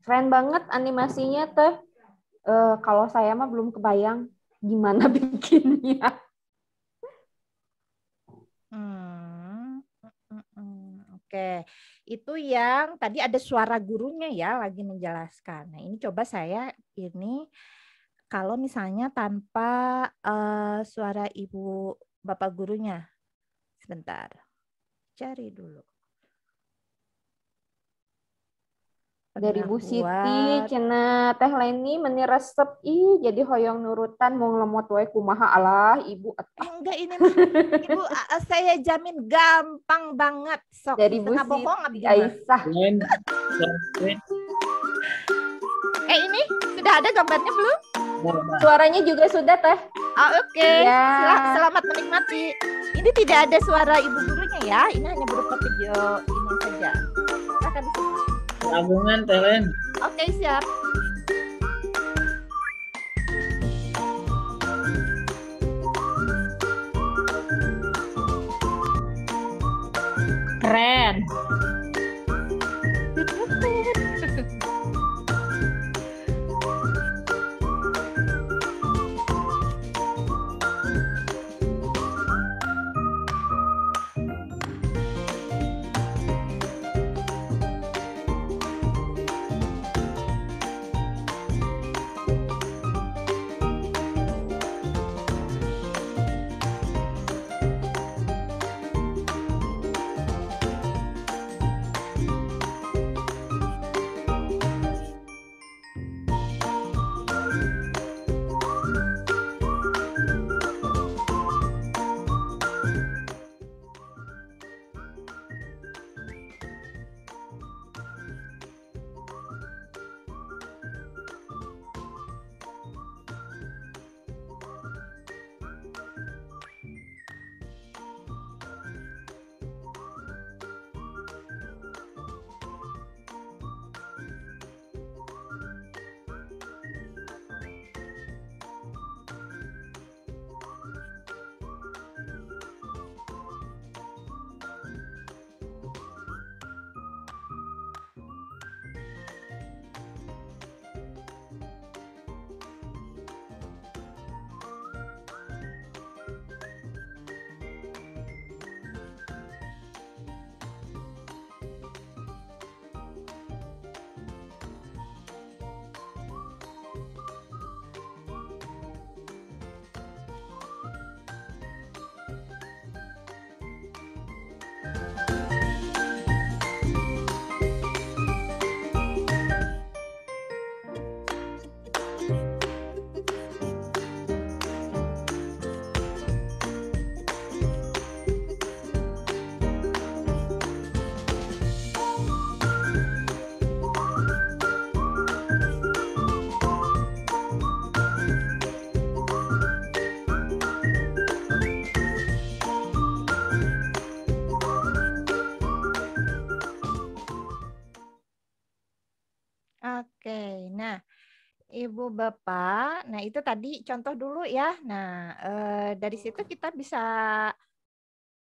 Keren banget animasinya teh. Uh, kalau saya mah belum kebayang gimana bikinnya. Hmm. Oke, itu yang tadi ada suara gurunya ya lagi menjelaskan. Nah ini coba saya ini kalau misalnya tanpa uh, suara ibu bapak gurunya, sebentar, cari dulu. dari Bu Siti cina teh leni meni resep ih jadi hoyong nurutan mau lemot wae kumaha Allah, ibu atah. Eh, enggak ini ibu eh, eh, saya jamin gampang banget sok dari Bu Siti Aisyah eh ini sudah ada gambarnya belum suaranya juga sudah teh ah, oke okay. ya. selamat menikmati ini tidak ada suara ibu gurunya ya ini hanya berupa video ini saja akan Tabungan telen Oke, okay, siap. Keren. Ibu bapak, nah itu tadi contoh dulu ya. Nah eh, dari situ hmm. kita bisa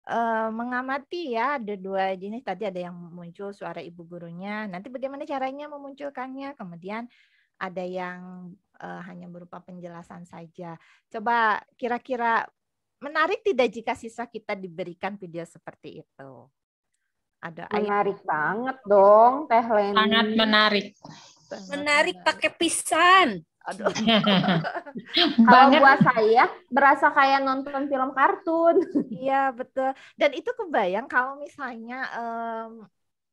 eh, mengamati ya ada dua jenis tadi ada yang muncul suara ibu gurunya. Nanti bagaimana caranya memunculkannya? Kemudian ada yang eh, hanya berupa penjelasan saja. Coba kira-kira menarik tidak jika siswa kita diberikan video seperti itu? Ada menarik ayat. banget dong Teh Leni. Sangat menarik. Menarik pakai pisan. Aduh. Kalau buat saya berasa kayak nonton film kartun. Iya betul. Dan itu kebayang kalau misalnya um,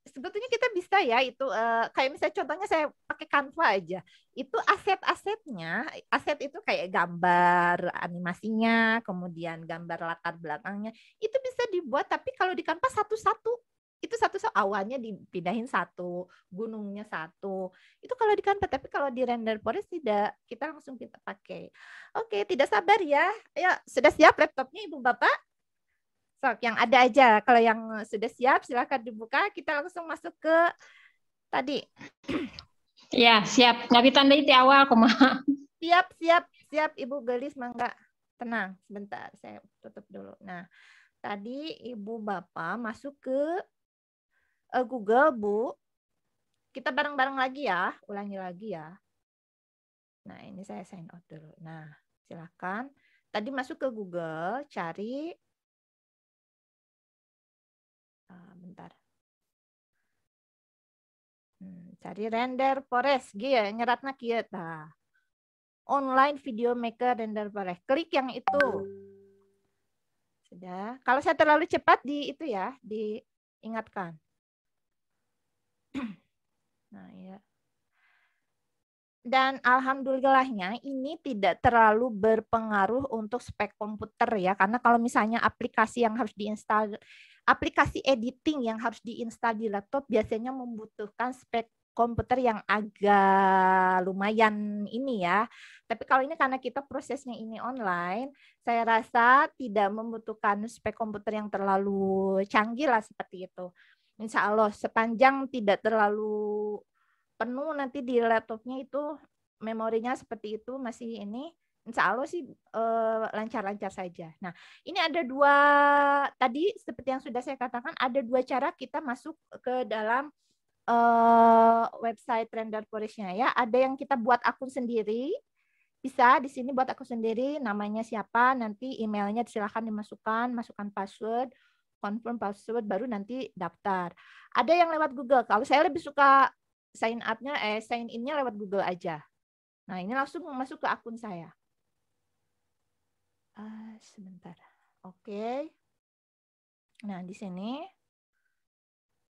sebetulnya kita bisa ya itu uh, kayak misalnya contohnya saya pakai Canva aja itu aset-asetnya aset itu kayak gambar animasinya kemudian gambar latar belakangnya itu bisa dibuat tapi kalau di Canva satu-satu itu satu so awannya dipindahin satu gunungnya satu itu kalau di kanvas tapi kalau di render forest tidak kita langsung kita pakai oke tidak sabar ya ya sudah siap laptopnya ibu bapak sok yang ada aja kalau yang sudah siap silahkan dibuka kita langsung masuk ke tadi ya siap nggak ditandai di awal koma siap siap siap ibu gelis mangga tenang sebentar saya tutup dulu nah tadi ibu bapak masuk ke uh, Google, Bu. Kita bareng-bareng lagi ya, ulangi lagi ya. Nah, ini saya sign out dulu. Nah, silakan. Tadi masuk ke Google, cari uh, bentar. Hmm, cari render forest, gitu, nyeratnya kieu ya, online video maker render forest. klik yang itu sudah kalau saya terlalu cepat di itu ya diingatkan nah ya dan alhamdulillahnya ini tidak terlalu berpengaruh untuk spek komputer ya karena kalau misalnya aplikasi yang harus diinstal aplikasi editing yang harus diinstal di laptop biasanya membutuhkan spek komputer yang agak lumayan ini ya. Tapi kalau ini karena kita prosesnya ini online, saya rasa tidak membutuhkan spek komputer yang terlalu canggih lah seperti itu. Insya Allah sepanjang tidak terlalu penuh nanti di laptopnya itu memorinya seperti itu masih ini insya Allah sih eh, lancar-lancar saja. Nah, ini ada dua tadi seperti yang sudah saya katakan ada dua cara kita masuk ke dalam eh, website Render Forestnya ya. Ada yang kita buat akun sendiri, bisa di sini buat akun sendiri, namanya siapa, nanti emailnya silahkan dimasukkan, masukkan password confirm password baru nanti daftar. Ada yang lewat Google. Kalau saya lebih suka sign up-nya eh sign in-nya lewat Google aja. Nah, ini langsung masuk ke akun saya. Uh, sebentar. Oke. Okay. Nah, di sini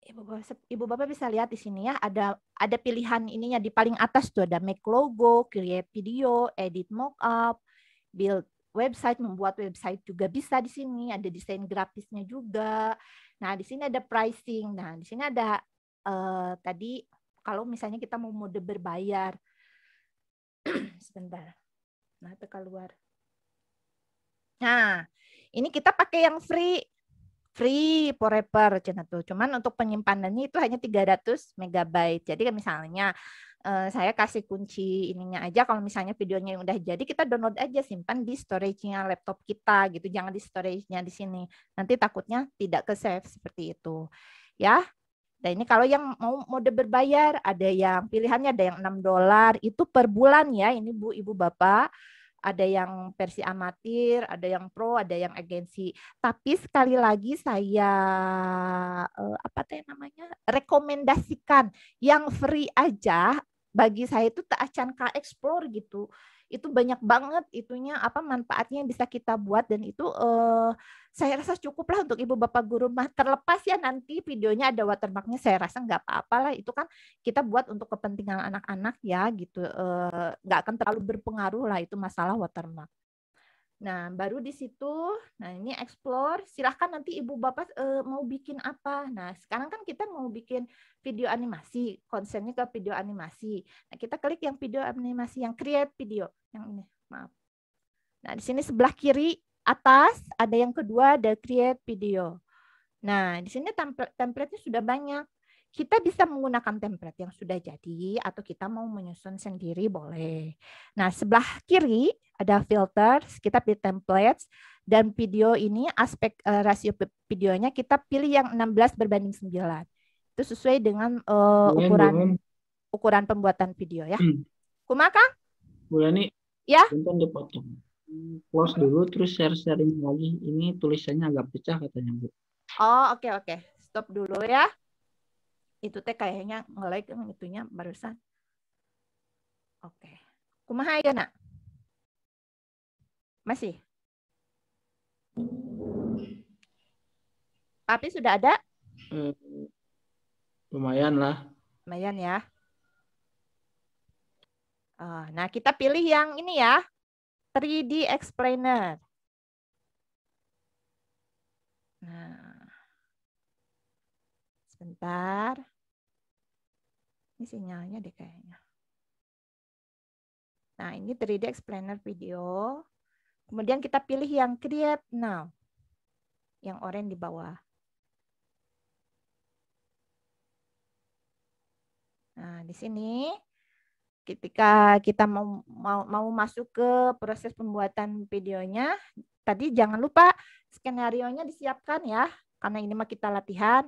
Ibu Bapak, Ibu Bapak bisa lihat di sini ya, ada ada pilihan ininya di paling atas tuh ada make logo, create video, edit mockup, build website, membuat website juga bisa di sini, ada desain grafisnya juga. Nah, di sini ada pricing. Nah, di sini ada eh, tadi kalau misalnya kita mau mode berbayar. Sebentar. Nah, itu keluar. Nah, ini kita pakai yang free free forever Cuman untuk penyimpanannya itu hanya 300 MB. Jadi misalnya Eh, saya kasih kunci ininya aja kalau misalnya videonya yang udah jadi kita download aja simpan di storage-nya laptop kita gitu jangan di storage-nya di sini nanti takutnya tidak ke save seperti itu ya dan ini kalau yang mau mode berbayar ada yang pilihannya ada yang 6 dolar itu per bulan ya ini Bu Ibu Bapak ada yang versi amatir, ada yang pro, ada yang agensi. Tapi sekali lagi saya eh, apa teh namanya rekomendasikan yang free aja bagi saya itu tak Acan K explore gitu itu banyak banget itunya apa manfaatnya yang bisa kita buat dan itu eh, saya rasa cukuplah untuk ibu bapak guru mah terlepas ya nanti videonya ada watermarknya saya rasa nggak apa-apalah itu kan kita buat untuk kepentingan anak-anak ya gitu eh, nggak akan terlalu berpengaruh lah itu masalah watermark Nah, baru di situ, nah ini explore, silahkan nanti ibu bapak e, mau bikin apa. Nah, sekarang kan kita mau bikin video animasi, konsennya ke video animasi. Nah, kita klik yang video animasi, yang create video, yang ini, maaf. Nah, di sini sebelah kiri atas ada yang kedua ada create video. Nah, di sini template template-nya sudah banyak kita bisa menggunakan template yang sudah jadi atau kita mau menyusun sendiri boleh. Nah, sebelah kiri ada filters, kita pilih templates dan video ini aspek uh, rasio videonya kita pilih yang 16 berbanding 9. Itu sesuai dengan uh, ukuran ukuran pembuatan video ya. Hmm. Kumaka? Bu Yani. Ya. dipotong. Close dulu terus share-sharing lagi. Ini tulisannya agak pecah katanya, Bu. Oh, oke okay, oke. Okay. Stop dulu ya itu teh kayaknya yang itunya barusan. Oke. Okay. Kumaha Nak? Masih? Tapi sudah ada? Hmm, lumayan lah. Lumayan ya. Eh, nah, kita pilih yang ini ya. 3D explainer. Nah. Sebentar. Ini sinyalnya deh kayaknya. Nah, ini 3D explainer video. Kemudian kita pilih yang create now. Yang orange di bawah. Nah, di sini ketika kita mau, mau mau masuk ke proses pembuatan videonya, tadi jangan lupa skenario-nya disiapkan ya. Karena ini mah kita latihan,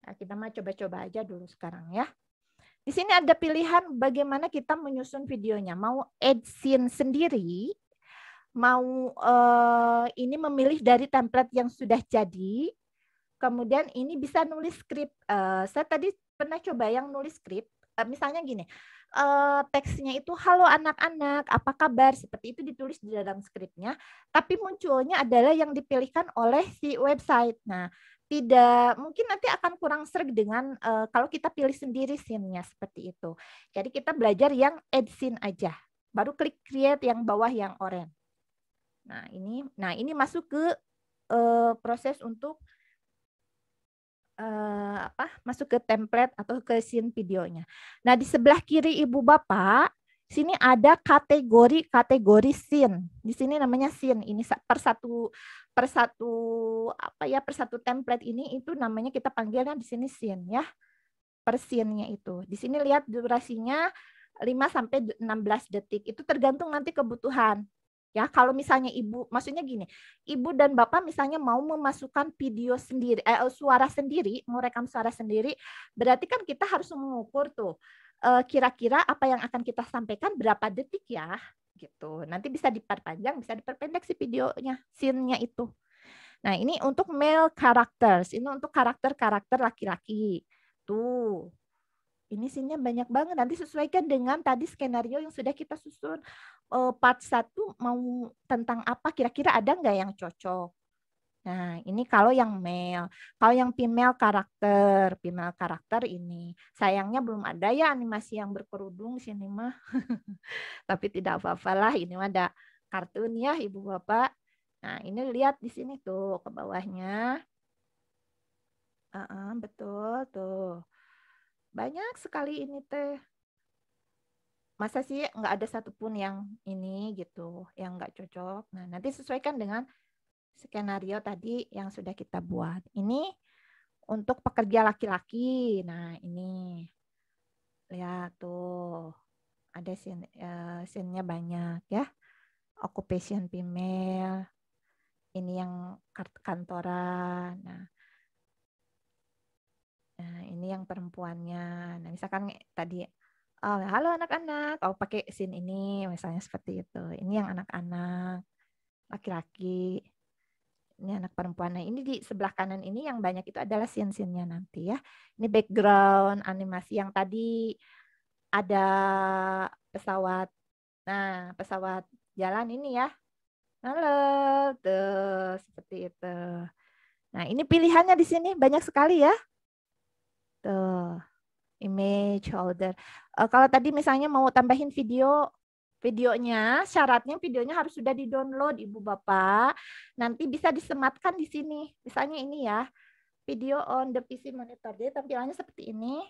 nah, kita mah coba-coba aja dulu sekarang ya. Di sini ada pilihan bagaimana kita menyusun videonya. Mau scene sendiri, mau uh, ini memilih dari template yang sudah jadi. Kemudian ini bisa nulis skrip. Eh, saya tadi pernah coba yang nulis skrip. uh, eh, misalnya gini, eh, teksnya itu halo anak-anak, apa kabar? Seperti itu ditulis di dalam skripnya. Tapi munculnya adalah yang dipilihkan oleh si website. Nah, tidak mungkin nanti akan kurang serg dengan uh, kalau kita pilih sendiri scene-nya seperti itu. Jadi kita belajar yang add scene aja. Baru klik create yang bawah yang orange. Nah, ini nah ini masuk ke uh, proses untuk uh, apa? Masuk ke template atau ke scene videonya. Nah, di sebelah kiri Ibu Bapak sini ada kategori-kategori scene. Di sini namanya scene. Ini per satu per satu apa ya per satu template ini itu namanya kita panggilnya di sini scene ya. Per scene-nya itu. Di sini lihat durasinya 5 sampai 16 detik. Itu tergantung nanti kebutuhan. Ya, kalau misalnya ibu, maksudnya gini, ibu dan bapak misalnya mau memasukkan video sendiri, eh, suara sendiri, merekam suara sendiri, berarti kan kita harus mengukur tuh Eh, kira-kira apa yang akan kita sampaikan berapa detik ya gitu. Nanti bisa diperpanjang, bisa diperpendek si videonya, scene itu. Nah, ini untuk male characters, ini untuk karakter-karakter laki-laki. Tuh. Ini scene banyak banget. Nanti sesuaikan dengan tadi skenario yang sudah kita susun. Eh, part satu mau tentang apa, kira-kira ada nggak yang cocok Nah, ini kalau yang male. Kalau yang female karakter, female karakter ini. Sayangnya belum ada ya animasi yang berkerudung sini mah. Tapi tidak apa-apa lah, ini ada kartun ya Ibu Bapak. Nah, ini lihat di sini tuh ke bawahnya. Uh -uh, betul tuh. Banyak sekali ini teh. Masa sih nggak ada satupun yang ini gitu, yang nggak cocok. Nah, nanti sesuaikan dengan skenario tadi yang sudah kita buat. Ini untuk pekerja laki-laki. Nah, ini lihat tuh ada scene, uh, scene-nya banyak ya. Occupation female. Ini yang kantoran. Nah, nah ini yang perempuannya. Nah, misalkan tadi oh, halo anak-anak, oh pakai scene ini misalnya seperti itu. Ini yang anak-anak laki-laki ini anak perempuan. Nah, ini di sebelah kanan ini yang banyak itu adalah scene-scene-nya nanti ya. Ini background animasi yang tadi ada pesawat. Nah, pesawat jalan ini ya. Halo, tuh seperti itu. Nah, ini pilihannya di sini banyak sekali ya. Tuh, image holder. Uh, kalau tadi misalnya mau tambahin video videonya syaratnya videonya harus sudah di download ibu bapak nanti bisa disematkan di sini misalnya ini ya video on the PC monitor jadi tampilannya seperti ini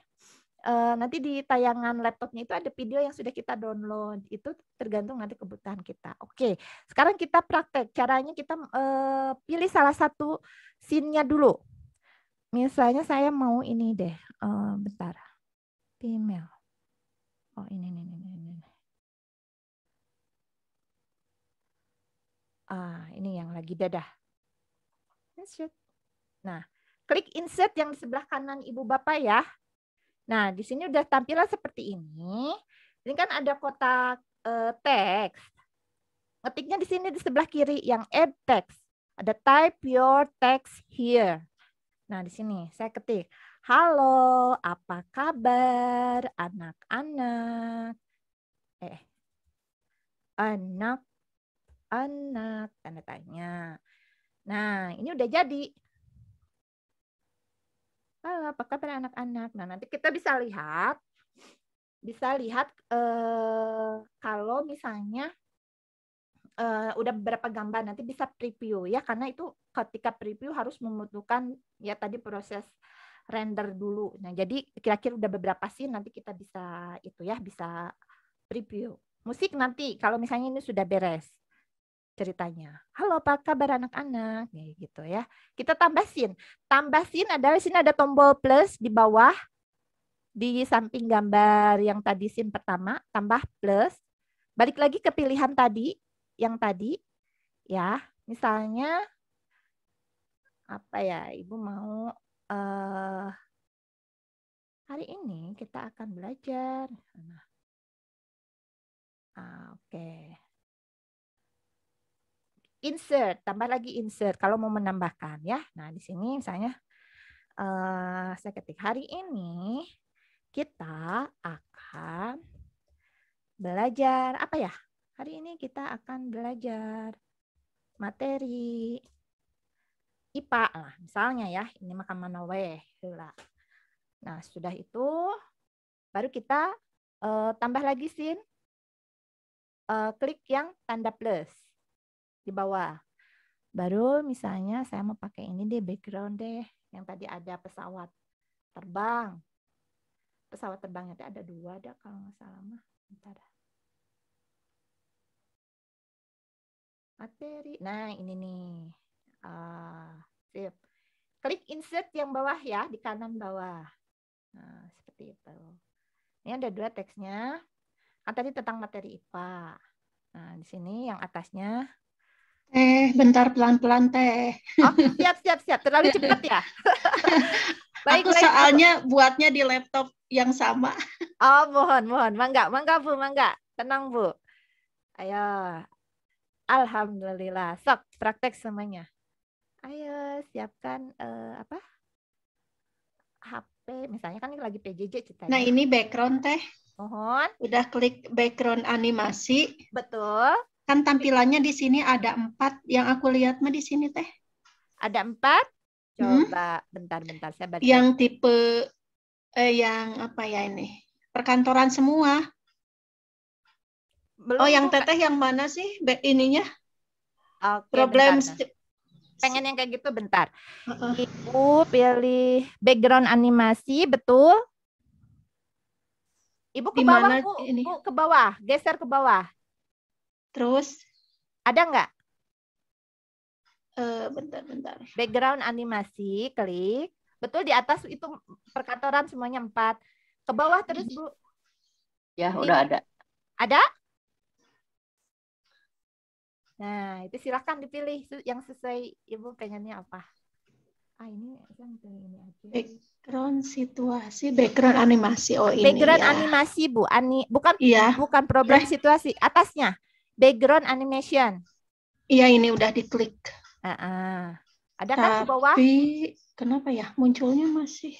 eh, nanti di tayangan laptopnya itu ada video yang sudah kita download itu tergantung nanti kebutuhan kita oke sekarang kita praktek caranya kita uh, pilih salah satu scene-nya dulu misalnya saya mau ini deh uh, bentar female oh ini ini ini, ini. Ah, ini yang lagi dadah. Insert. Nah, klik insert yang di sebelah kanan ibu bapak ya. Nah, di sini udah tampilan seperti ini. Ini kan ada kotak uh, eh, teks. Ngetiknya di sini di sebelah kiri yang add text. Ada type your text here. Nah, di sini saya ketik, "Halo, apa kabar anak-anak?" Eh. eh. Anak anak? Tanda tanya. Nah, ini udah jadi. Halo, apa kabar anak-anak? Nah, nanti kita bisa lihat bisa lihat eh, kalau misalnya eh, udah beberapa gambar nanti bisa preview ya karena itu ketika preview harus membutuhkan ya tadi proses render dulu. Nah, jadi kira-kira udah beberapa sih nanti kita bisa itu ya bisa preview. Musik nanti kalau misalnya ini sudah beres ceritanya. Halo, apa kabar anak-anak? Kayak gitu ya. Kita tambah sin. Tambah sin adalah sini ada tombol plus di bawah di samping gambar yang tadi sin pertama, tambah plus. Balik lagi ke pilihan tadi yang tadi ya. Misalnya apa ya? Ibu mau uh, hari ini kita akan belajar. Nah, ah, oke. Okay insert, tambah lagi insert kalau mau menambahkan ya. Nah, di sini misalnya uh, saya ketik hari ini kita akan belajar apa ya? Hari ini kita akan belajar materi IPA lah misalnya ya. Ini makan lah Nah, sudah itu baru kita uh, tambah lagi sin uh, klik yang tanda plus di bawah. Baru misalnya saya mau pakai ini deh background deh yang tadi ada pesawat terbang. Pesawat terbangnya ada dua ada kalau nggak salah mah. Bentar. Materi. Nah ini nih. Uh, sip. Klik insert yang bawah ya di kanan bawah. Nah, seperti itu. Ini ada dua teksnya. Kan tadi tentang materi IPA. Nah, di sini yang atasnya Eh, bentar pelan-pelan teh. Oh, siap, siap, siap. Terlalu cepat ya. baik, aku soalnya buatnya di laptop yang sama. Oh, mohon, mohon. Mangga, mangga Bu, mangga. Tenang Bu. Ayo. Alhamdulillah. Sok, praktek semuanya. Ayo, siapkan uh, apa? HP, misalnya kan lagi PJJ cerita Nah, ya. ini background teh. Mohon. Udah klik background animasi. Betul. Kan tampilannya di sini ada empat. Yang aku lihat mah di sini teh. Ada empat. Hmm? Coba bentar-bentar hmm? saya baca. Yang tipe eh, yang apa ya ini? Perkantoran semua. Belum oh, yang teteh yang mana sih? ininya? Okay, Problem pengen yang kayak gitu bentar. Uh -uh. Ibu pilih background animasi, betul? Ibu ke Dimana bawah, Ini? Bu ke bawah, geser ke bawah. Terus ada nggak? Uh, bentar, bentar. Background animasi, klik. Betul di atas itu perkantoran semuanya empat. Ke bawah terus bu. Ya Ini. udah ada. Ada? Nah, itu silahkan dipilih yang sesuai ibu pengennya apa. Ah, ini yang ini aja. Background situasi, background animasi. Oh, background ini. Background ya. animasi, Bu. Ani bukan iya. bukan problem eh. situasi atasnya background animation. Iya, ini udah diklik. Uh -uh. Ada kan di bawah? Tapi kenapa ya munculnya masih?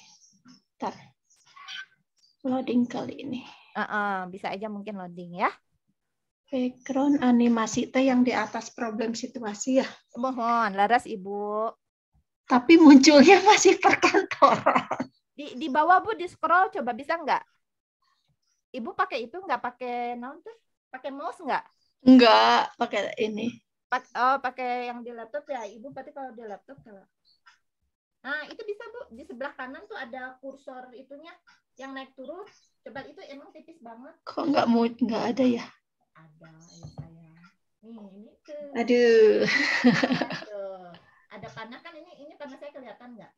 Bentar. Loading kali ini. Uh -uh. Bisa aja mungkin loading ya. Background animasi teh yang di atas problem situasi ya. Mohon, laras Ibu. Tapi munculnya masih perkantoran. Di, di bawah Bu, di scroll coba bisa nggak? Ibu pakai itu nggak pakai nonton? Pakai mouse nggak? Enggak, pakai ini. Oh, pakai yang di laptop ya, Ibu. Berarti kalau di laptop kalau Nah, itu bisa, Bu. Di sebelah kanan tuh ada kursor itunya yang naik turun. Coba itu emang tipis banget. Kok enggak mau enggak ada ya? Ada, ya saya. Nih, ini tuh. Aduh. Ada panah kan ini ini karena saya kelihatan enggak?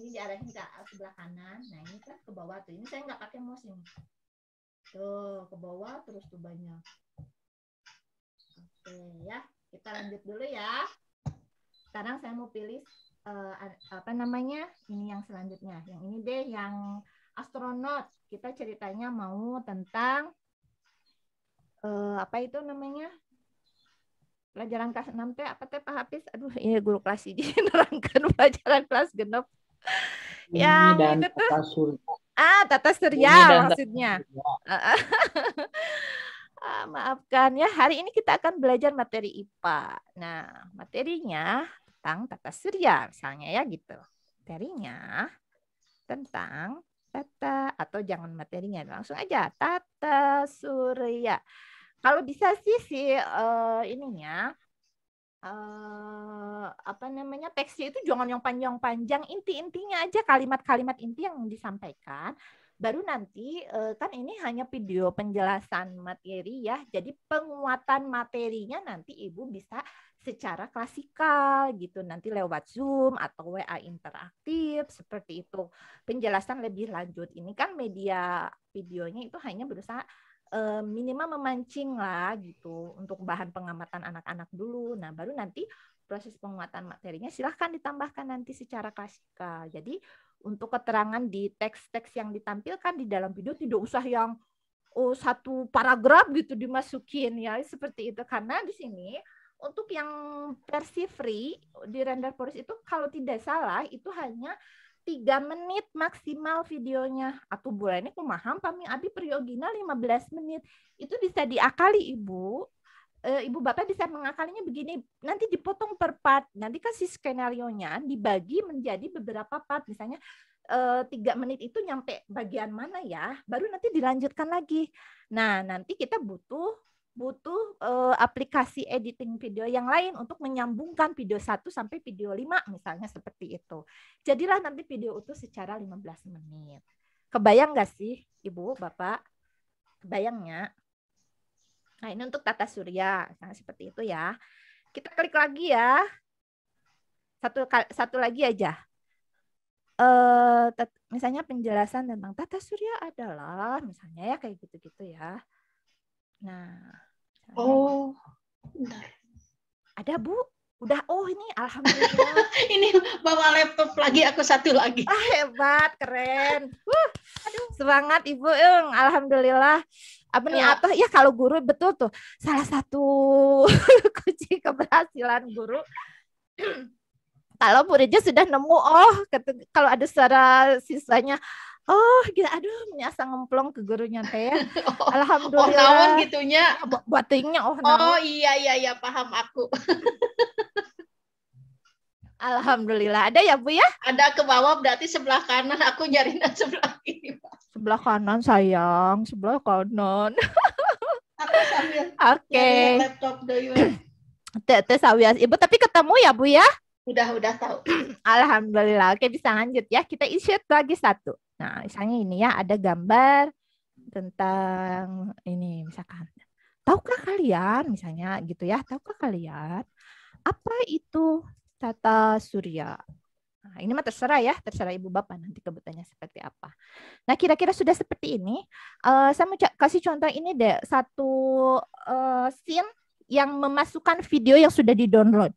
Ini diarahin ke sebelah kanan. Nah, ini kan ke bawah tuh. Ini saya enggak pakai mouse ini. Tuh, ke bawah terus tuh banyak. Oke ya, kita lanjut dulu ya. Sekarang saya mau pilih uh, apa namanya? Ini yang selanjutnya. Yang ini deh yang astronot. Kita ceritanya mau tentang uh, apa itu namanya? Pelajaran kelas 6 teh apa teh Pak Hafiz? Aduh, ini iya, guru kelas ini nerangkan pelajaran kelas genap. Ya yang dan itu tuh. Tata surya. Ah, tata surya maksudnya. Eh, maafkan ya, hari ini kita akan belajar materi IPA. Nah, materinya tentang tata surya misalnya ya gitu. Materinya tentang tata atau jangan materinya langsung aja tata surya. Kalau bisa sih si uh, ininya uh, apa namanya teksnya itu jangan yang panjang-panjang inti-intinya aja kalimat-kalimat inti yang disampaikan baru nanti eh, kan ini hanya video penjelasan materi ya. Jadi penguatan materinya nanti Ibu bisa secara klasikal gitu nanti lewat Zoom atau WA interaktif seperti itu. Penjelasan lebih lanjut ini kan media videonya itu hanya berusaha eh, minimal memancing lah gitu untuk bahan pengamatan anak-anak dulu. Nah, baru nanti proses penguatan materinya silahkan ditambahkan nanti secara klasikal. Jadi untuk keterangan di teks-teks yang ditampilkan di dalam video tidak usah yang oh, satu paragraf gitu dimasukin ya seperti itu karena di sini untuk yang versi free di render itu kalau tidak salah itu hanya tiga menit maksimal videonya. atau bulan ini kumaham pami abi periogina 15 menit. Itu bisa diakali Ibu. Eh, ibu bapak bisa mengakalinya begini, nanti dipotong per part, nanti kasih skenario-nya dibagi menjadi beberapa part, misalnya eh, tiga menit itu nyampe bagian mana ya, baru nanti dilanjutkan lagi. Nah nanti kita butuh butuh uh, aplikasi editing video yang lain untuk menyambungkan video 1 sampai video 5 misalnya seperti itu. Jadilah nanti video itu secara 15 menit. Kebayang nggak sih Ibu, Bapak? Kebayangnya? Nah, ini untuk tata surya. Nah, seperti itu ya. Kita klik lagi ya. Satu satu lagi aja. Eh tata, misalnya penjelasan tentang tata surya adalah misalnya ya kayak gitu-gitu ya. Nah. Oh. Bentar. Ada, Bu? Udah oh ini alhamdulillah. ini bawa laptop lagi aku satu lagi. Ah, hebat, keren. Uh, aduh. Semangat Ibu alhamdulillah apa ya. nih apa ya kalau guru betul tuh salah satu kunci keberhasilan guru kalau muridnya sudah nemu oh kalau ada suara sisanya oh gitu aduh menyasa ngemplong ke gurunya teh ya. oh, alhamdulillah oh naon gitunya buat oh oh iya iya iya paham aku Alhamdulillah. Ada ya, Bu ya? Ada ke bawah berarti sebelah kanan aku nyariin sebelah kiri. Sebelah kanan sayang, sebelah kanan. Aku sambil Oke. Okay. laptop doyuan. Tete Ibu, tapi ketemu ya, Bu ya? Udah, udah tahu. Alhamdulillah. Oke, bisa lanjut ya. Kita insert lagi satu. Nah, misalnya ini ya, ada gambar tentang ini misalkan. Tahukah kalian misalnya gitu ya? Tahukah kalian apa itu tata surya. Nah, ini mah terserah ya, terserah ibu bapak nanti kebutuhannya seperti apa. Nah, kira-kira sudah seperti ini. Uh, saya mau kasih contoh ini deh satu uh, scene yang memasukkan video yang sudah di-download.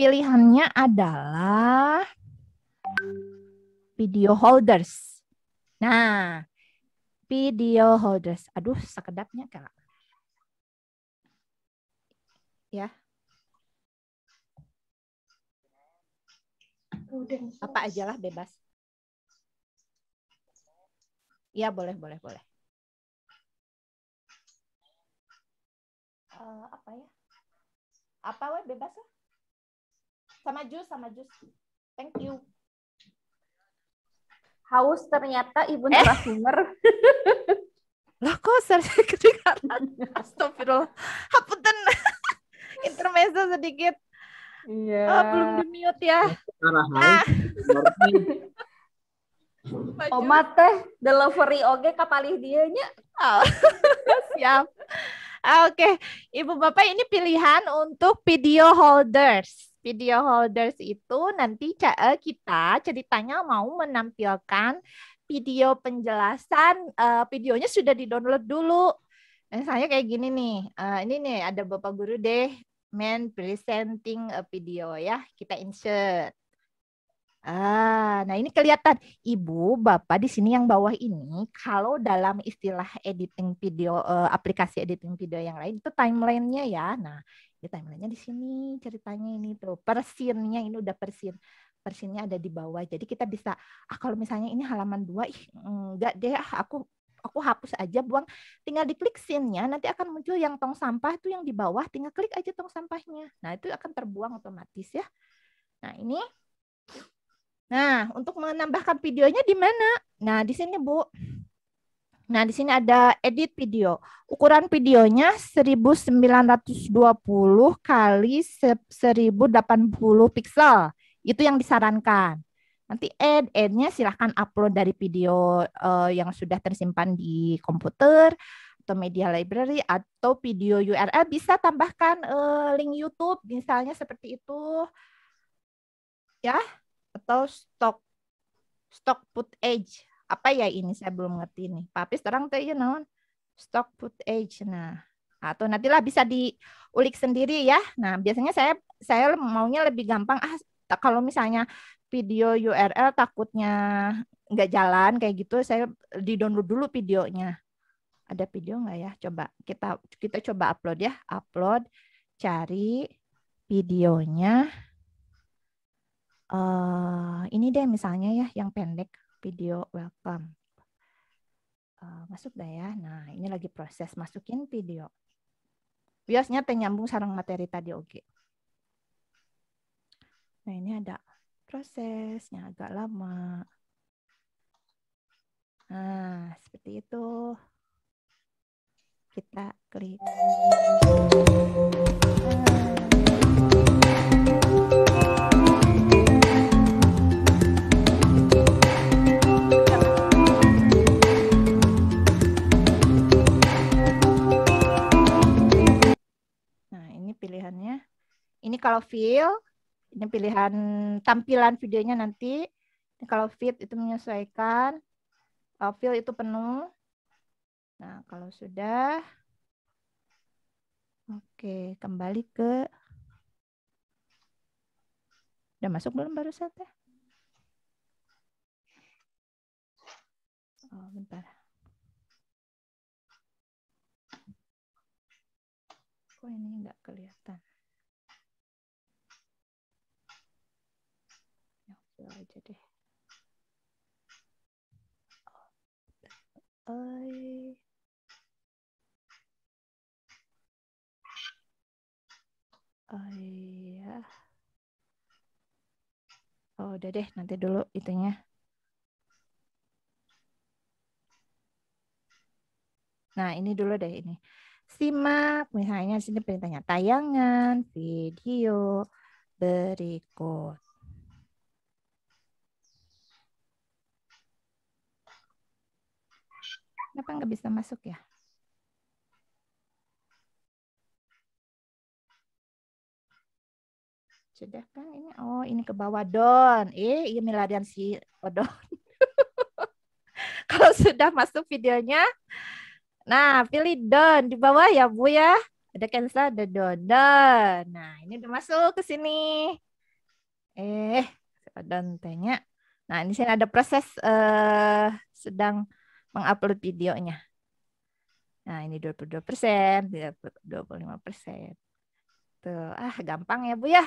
Pilihannya adalah video holders. Nah, video holders. Aduh, sekedapnya Kak. Ya. apa aja lah bebas. Iya boleh boleh boleh. Uh, apa ya? Apa we bebas ya? Sama jus sama jus. Thank you. Haus ternyata ibu eh. Lah kok saya kedengaran? Astagfirullah. Hapunten. Intermezzo sedikit. Oh, belum di mute ya. Ah. Oma teh delivery oge kapalih dia nya. Oh. Siap. Ah, oke, okay. Ibu Bapak ini pilihan untuk video holders. Video holders itu nanti eh, kita ceritanya mau menampilkan video penjelasan. Uh, videonya sudah didownload dulu. Misalnya kayak gini nih. Uh, ini nih ada Bapak Guru deh Men presenting a video ya. Kita insert. Ah, nah ini kelihatan ibu, bapak di sini yang bawah ini kalau dalam istilah editing video eh, aplikasi editing video yang lain itu timelinenya ya. Nah, ini timelinenya di sini ceritanya ini tuh persinnya ini udah persin persinnya ada di bawah. Jadi kita bisa ah kalau misalnya ini halaman dua, ih enggak deh ah, aku aku hapus aja buang tinggal diklik scene-nya nanti akan muncul yang tong sampah itu yang di bawah tinggal klik aja tong sampahnya nah itu akan terbuang otomatis ya nah ini nah untuk menambahkan videonya di mana nah di sini bu nah di sini ada edit video ukuran videonya 1920 kali 1080 pixel itu yang disarankan Nanti add, add-nya silahkan upload dari video uh, yang sudah tersimpan di komputer atau media library atau video URL bisa tambahkan uh, link YouTube misalnya seperti itu ya atau stock stock put age apa ya ini saya belum ngerti nih tapi sekarang saya you know stock put age nah atau nah, nantilah bisa diulik sendiri ya nah biasanya saya saya maunya lebih gampang ah kalau misalnya video URL takutnya nggak jalan kayak gitu saya di download dulu videonya ada video nggak ya coba kita kita coba upload ya upload cari videonya uh, ini deh misalnya ya yang pendek video welcome uh, masuk dah ya nah ini lagi proses masukin video biasanya penyambung sarang materi tadi oke okay. nah ini ada prosesnya agak lama. Nah, seperti itu. Kita klik. Nah, ini pilihannya. Ini kalau fill ini pilihan tampilan videonya nanti. Kalau fit itu menyesuaikan. kalau fill itu penuh. Nah, kalau sudah. Oke, kembali ke. Udah masuk belum baru saja, ya? Oh, bentar. Kok ini enggak kelihatan? dulu iya, aja deh. Hai. Oh iya. Oh udah deh nanti dulu itunya. Nah ini dulu deh ini. Simak misalnya sini perintahnya tayangan video berikut. Kenapa nggak bisa masuk ya? Sudah kan ini? Oh, ini ke bawah Don. Eh, ini iya, larian si Odon. Kalau sudah masuk videonya, nah pilih Don di bawah ya Bu ya. Ada cancel, ada Don. Don. Nah, ini udah masuk ke sini. Eh, Don tanya. Nah, ini sini ada proses uh, sedang mengupload videonya. Nah, ini 22 persen, 25 persen. Tuh, ah gampang ya Bu ya.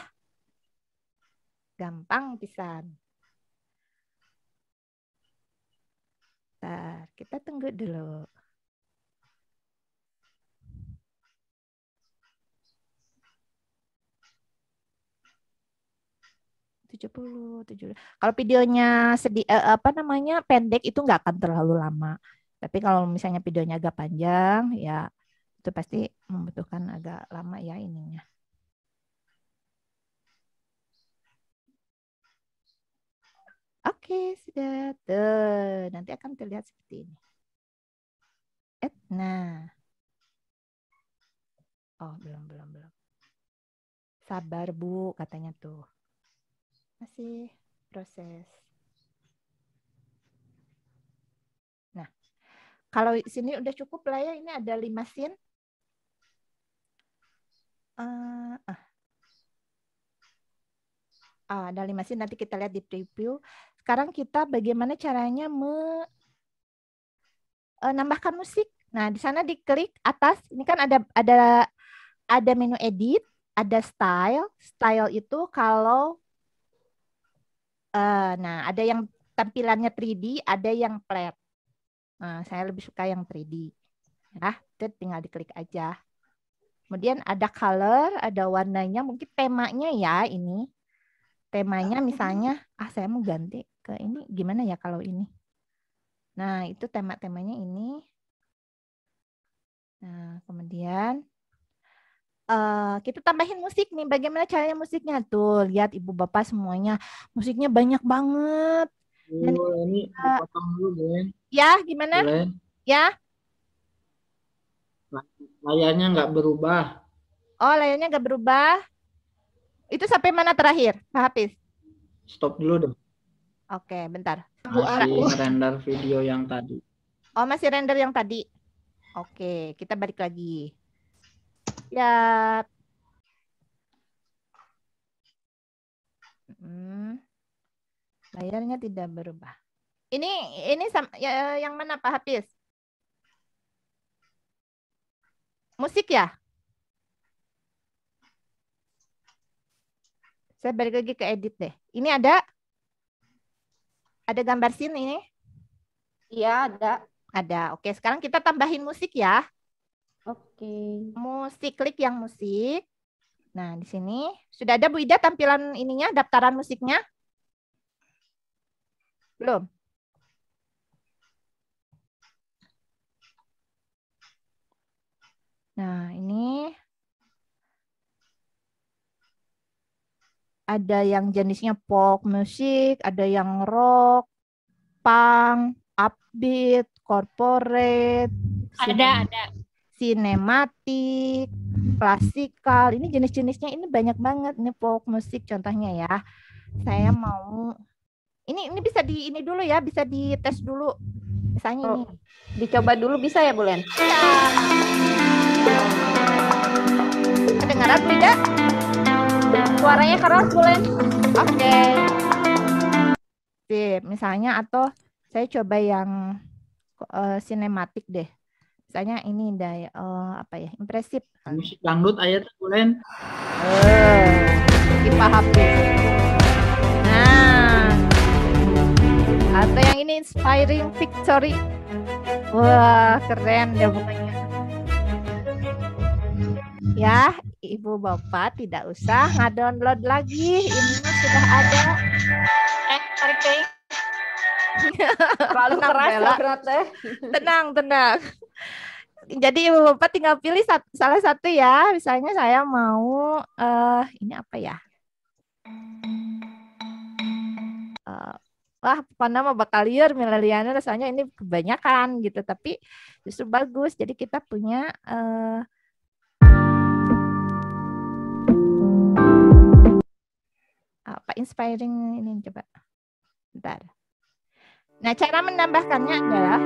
Gampang pisan. Bentar, kita tunggu dulu. 70, 70. Kalau videonya sedi eh, eh, apa namanya pendek itu nggak akan terlalu lama. Tapi kalau misalnya videonya agak panjang ya itu pasti membutuhkan agak lama ya ininya. Oke, sudah. Tuh, nanti akan terlihat seperti ini. Et, eh, nah. Oh, belum, belum, belum. Sabar, Bu, katanya tuh masih proses. Nah, kalau sini udah cukup lah ya. Ini ada lima scene. Uh, ah. ada lima scene. Nanti kita lihat di preview. Sekarang kita bagaimana caranya menambahkan eh, musik. Nah, di sana diklik atas. Ini kan ada ada ada menu edit, ada style. Style itu kalau Uh, nah, ada yang tampilannya 3D, ada yang flat. Nah, saya lebih suka yang 3D. nah ya, itu tinggal diklik aja. Kemudian ada color, ada warnanya, mungkin temanya ya ini. Temanya misalnya, ah saya mau ganti ke ini, gimana ya kalau ini? Nah, itu tema-temanya ini. Nah, kemudian Eh, kita tambahin musik nih. Bagaimana caranya musiknya? Tuh, lihat ibu bapak semuanya. Musiknya banyak banget. Dan, ini uh, potong dulu Ya, gimana? Boleh. Ya. Layarnya nggak berubah. Oh, layarnya nggak berubah. Itu sampai mana terakhir, Pak Hafiz? Stop dulu deh. Oke, bentar. Masih render video yang tadi. Oh, masih render yang tadi. Oke, kita balik lagi. Ya. Hmm. Layarnya tidak berubah. Ini ini ya, yang mana Pak Hafiz? Musik ya? Saya balik lagi ke edit deh. Ini ada ada gambar scene ini? Iya, ada. Ada. Oke, sekarang kita tambahin musik ya. Oke. Okay. Musik klik yang musik. Nah, di sini sudah ada Bu Ida tampilan ininya, daftaran musiknya? Belum. Nah, ini ada yang jenisnya pop musik, ada yang rock, punk, upbeat, corporate. Ada, sini. ada sinematik, klasikal. Ini jenis-jenisnya ini banyak banget nih folk musik contohnya ya. Saya hmm. mau ini ini bisa di ini dulu ya, bisa dites dulu. Misalnya oh, ini. Dicoba dulu bisa ya, Bulen? Ya. Kedengaran tidak? Suaranya keras, Bulen. Oke. Okay. misalnya atau saya coba yang uh, deh misalnya ini dari uh, eh, apa ya impresif kan? musik dangdut ayat kulen eh kita habis nah atau yang ini inspiring victory wah keren ya pokoknya ya ibu bapak tidak usah ngadownload lagi ini sudah ada eh tarik Terlalu keras deh. Ya, tenang, tenang. Jadi ibu bapak tinggal pilih sat salah satu ya. Misalnya saya mau uh, ini apa ya? Uh, wah pokoknya mau liur milenialnya rasanya ini kebanyakan gitu tapi justru bagus jadi kita punya uh, apa inspiring ini coba bentar Nah, cara menambahkannya adalah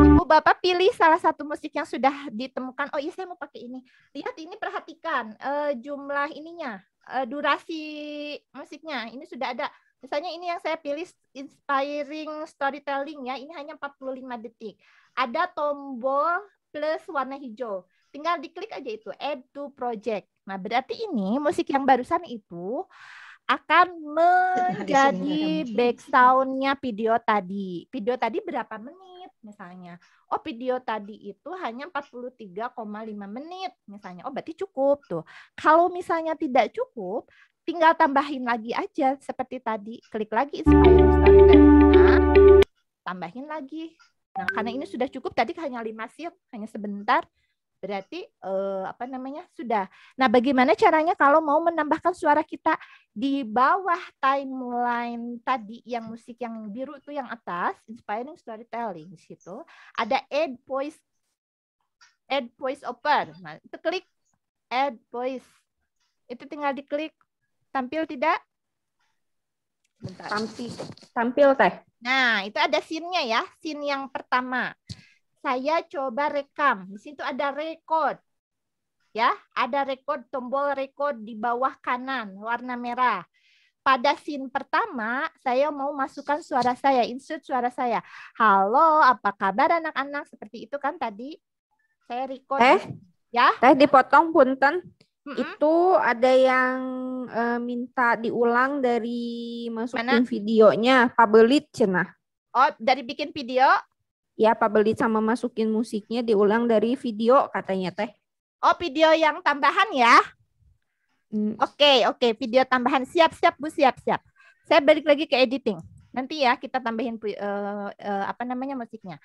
Ibu Bapak pilih salah satu musik yang sudah ditemukan. Oh iya, saya mau pakai ini. Lihat ini perhatikan uh, jumlah ininya, uh, durasi musiknya. Ini sudah ada. Misalnya ini yang saya pilih inspiring storytelling ya. Ini hanya 45 detik. Ada tombol plus warna hijau. Tinggal diklik aja itu add to project. Nah, berarti ini musik yang barusan itu akan nah, menjadi backsoundnya video tadi. Video tadi berapa menit misalnya? Oh video tadi itu hanya 43,5 menit misalnya. Oh berarti cukup tuh. Kalau misalnya tidak cukup, tinggal tambahin lagi aja seperti tadi. Klik lagi inspire tambahin lagi. Nah karena ini sudah cukup tadi hanya lima sip, hanya sebentar. Berarti eh, apa namanya? Sudah. Nah, bagaimana caranya kalau mau menambahkan suara kita di bawah timeline tadi yang musik yang biru itu yang atas, inspiring storytelling situ, ada add voice add voice over. Nah, itu klik add voice. Itu tinggal diklik. Tampil tidak? Bentar. Tampil. Tampil teh. Nah, itu ada scene-nya ya, scene yang pertama saya coba rekam. Di situ ada record. Ya, ada record tombol record di bawah kanan warna merah. Pada scene pertama, saya mau masukkan suara saya, insert suara saya. Halo, apa kabar anak-anak? Seperti itu kan tadi saya record. Eh, ya. Teh dipotong punten. Mm -hmm. Itu ada yang e, minta diulang dari masukin Mana? videonya, Belit cenah. Oh, dari bikin video? ya Pak Belit sama masukin musiknya diulang dari video katanya teh. Oh video yang tambahan ya? Oke hmm. oke okay, okay. video tambahan siap siap bu siap siap. Saya balik lagi ke editing. Nanti ya kita tambahin uh, uh, apa namanya musiknya.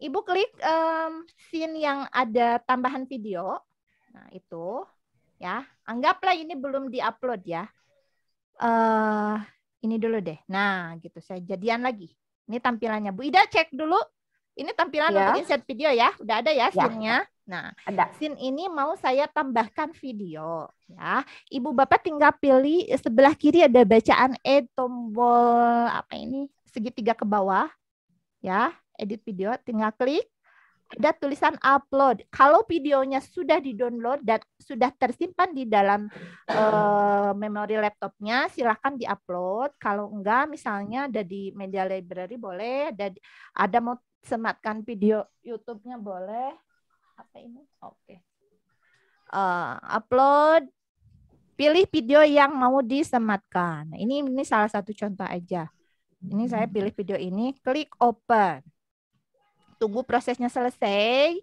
Ibu klik um, scene yang ada tambahan video. Nah itu ya anggaplah ini belum diupload ya. Uh, ini dulu deh. Nah gitu saya jadian lagi. Ini tampilannya. Bu Ida cek dulu. Ini tampilan ya. untuk insert video ya. Udah ada ya, ya. scene-nya. Nah, ada. scene ini mau saya tambahkan video ya. Ibu Bapak tinggal pilih sebelah kiri ada bacaan E tombol apa ini? segitiga ke bawah ya, edit video tinggal klik ada tulisan upload. Kalau videonya sudah di-download dan sudah tersimpan di dalam uh, memori laptopnya, silakan di-upload. Kalau enggak, misalnya ada di media library boleh, ada, ada mau sematkan video YouTube-nya boleh. Apa ini? Oke. Okay. Uh, eh, upload, pilih video yang mau disematkan. Ini ini salah satu contoh aja. Ini saya pilih video ini, klik open tunggu prosesnya selesai.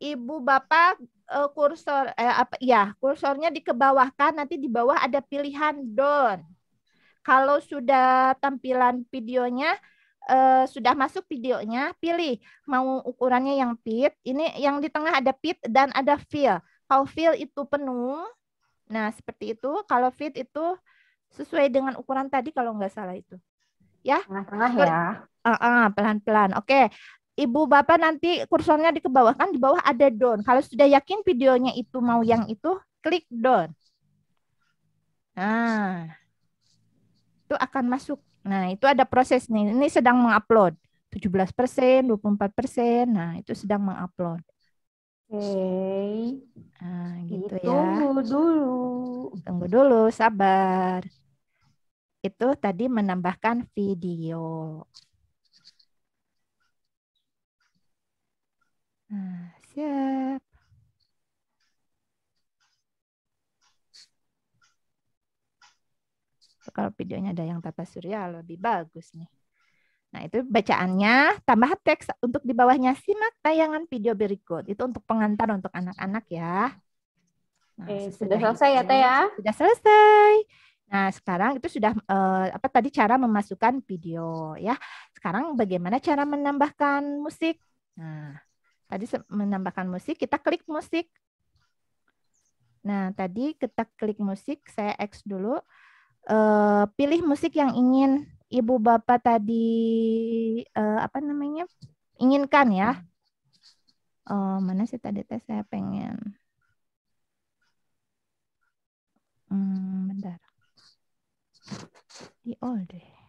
Ibu bapak uh, kursor eh, apa ya kursornya dikebawahkan nanti di bawah ada pilihan down. Kalau sudah tampilan videonya eh, sudah masuk videonya, pilih mau ukurannya yang pit. Ini yang di tengah ada pit dan ada fill. Kalau fill itu penuh, nah seperti itu. Kalau fit itu sesuai dengan ukuran tadi kalau nggak salah itu. Ya. Tengah-tengah ya. Uh, uh, Oke, okay. Ibu Bapak nanti kursornya di bawah kan di bawah ada down. Kalau sudah yakin videonya itu mau yang itu, klik down. Nah, itu akan masuk. Nah, itu ada proses nih. Ini sedang mengupload. 17 persen, 24 persen. Nah, itu sedang mengupload. Oke. Okay. Nah, gitu ya. Tunggu dulu. Tunggu dulu, sabar. Itu tadi menambahkan video. Nah, siap. Kalau videonya ada yang tata surya lebih bagus nih. Nah, itu bacaannya, tambah teks untuk di bawahnya simak tayangan video berikut. Itu untuk pengantar untuk anak-anak ya. Nah, Oke, sudah selesai ya, Teh ya? Sudah selesai. Nah, sekarang itu sudah eh, apa tadi cara memasukkan video ya. Sekarang bagaimana cara menambahkan musik? Nah, Tadi menambahkan musik, kita klik musik. Nah, tadi kita klik musik, saya X dulu. E, pilih musik yang ingin ibu bapak tadi e, apa namanya inginkan ya. E, mana sih tadi tes saya pengen. Hmm, bentar. Di old deh.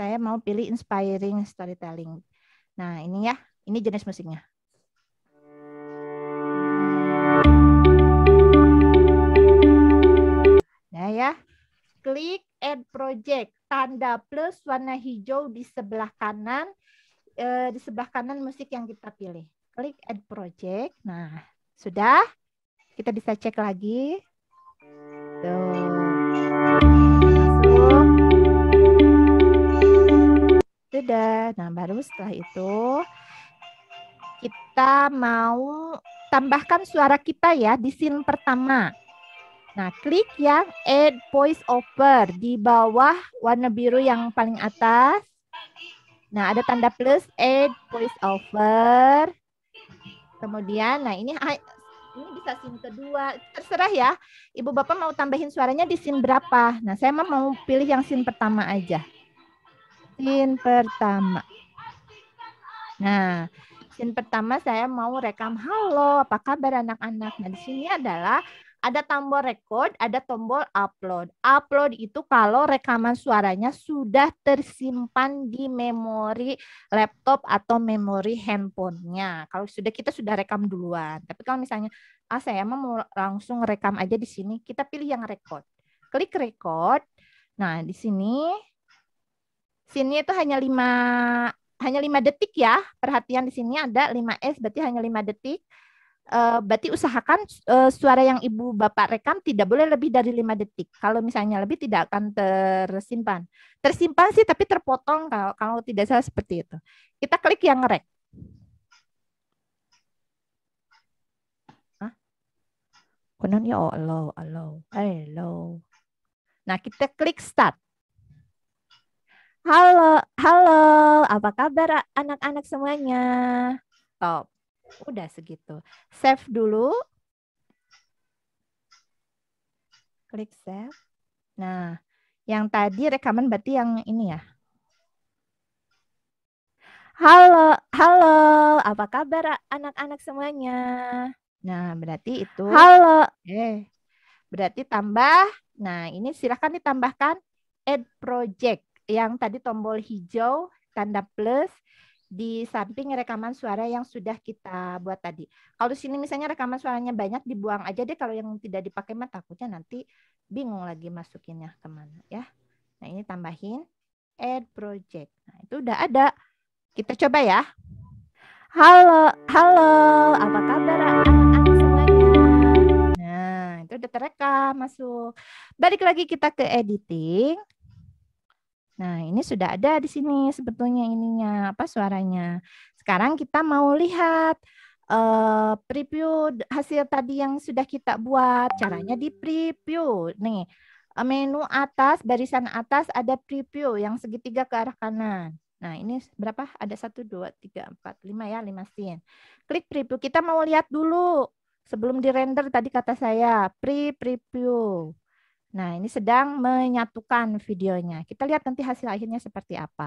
saya mau pilih inspiring storytelling. Nah, ini ya, ini jenis musiknya. Nah, ya. Klik add project, tanda plus warna hijau di sebelah kanan eh, di sebelah kanan musik yang kita pilih. Klik add project. Nah, sudah. Kita bisa cek lagi. Tuh. sudah. Nah, baru setelah itu kita mau tambahkan suara kita ya di scene pertama. Nah, klik yang add voice over di bawah warna biru yang paling atas. Nah, ada tanda plus add voice over. Kemudian, nah ini ini bisa scene kedua. Terserah ya, Ibu Bapak mau tambahin suaranya di scene berapa. Nah, saya mau pilih yang scene pertama aja. Scene pertama. Nah, scene pertama saya mau rekam halo, apa kabar anak-anak? Nah, di sini adalah ada tombol record, ada tombol upload. Upload itu kalau rekaman suaranya sudah tersimpan di memori laptop atau memori handphonenya. Kalau sudah kita sudah rekam duluan. Tapi kalau misalnya, ah saya mau langsung rekam aja di sini, kita pilih yang record. Klik record. Nah di sini sini itu hanya lima hanya lima detik ya. Perhatian di sini ada 5S berarti hanya lima detik. Eh, berarti usahakan eh, suara yang ibu bapak rekam tidak boleh lebih dari lima detik. Kalau misalnya lebih tidak akan tersimpan. Tersimpan sih tapi terpotong kalau, kalau tidak salah seperti itu. Kita klik yang rek. Konon ya Allah, Allah, hello. Nah kita klik start. Halo, halo, apa kabar anak-anak semuanya? Top. udah segitu. Save dulu. Klik save. Nah, yang tadi rekaman berarti yang ini ya. Halo, halo, apa kabar anak-anak semuanya? Nah, berarti itu. Halo. Eh, berarti tambah. Nah, ini silahkan ditambahkan add project yang tadi tombol hijau tanda plus di samping rekaman suara yang sudah kita buat tadi. Kalau sini misalnya rekaman suaranya banyak dibuang aja deh kalau yang tidak dipakai mah takutnya nanti bingung lagi masukinnya kemana ya. Nah ini tambahin add project. Nah itu udah ada. Kita coba ya. Halo, halo, apa kabar anak-anak semuanya? Nah itu udah terekam masuk. Balik lagi kita ke editing. Nah, ini sudah ada di sini sebetulnya ininya apa suaranya. Sekarang kita mau lihat uh, preview hasil tadi yang sudah kita buat. Caranya di preview. Nih, eh, menu atas, barisan atas ada preview yang segitiga ke arah kanan. Nah, ini berapa? Ada satu dua tiga empat lima ya, lima scene. Klik preview. Kita mau lihat dulu sebelum di-render tadi kata saya, pre-preview. Nah, ini sedang menyatukan videonya. Kita lihat nanti hasil akhirnya seperti apa.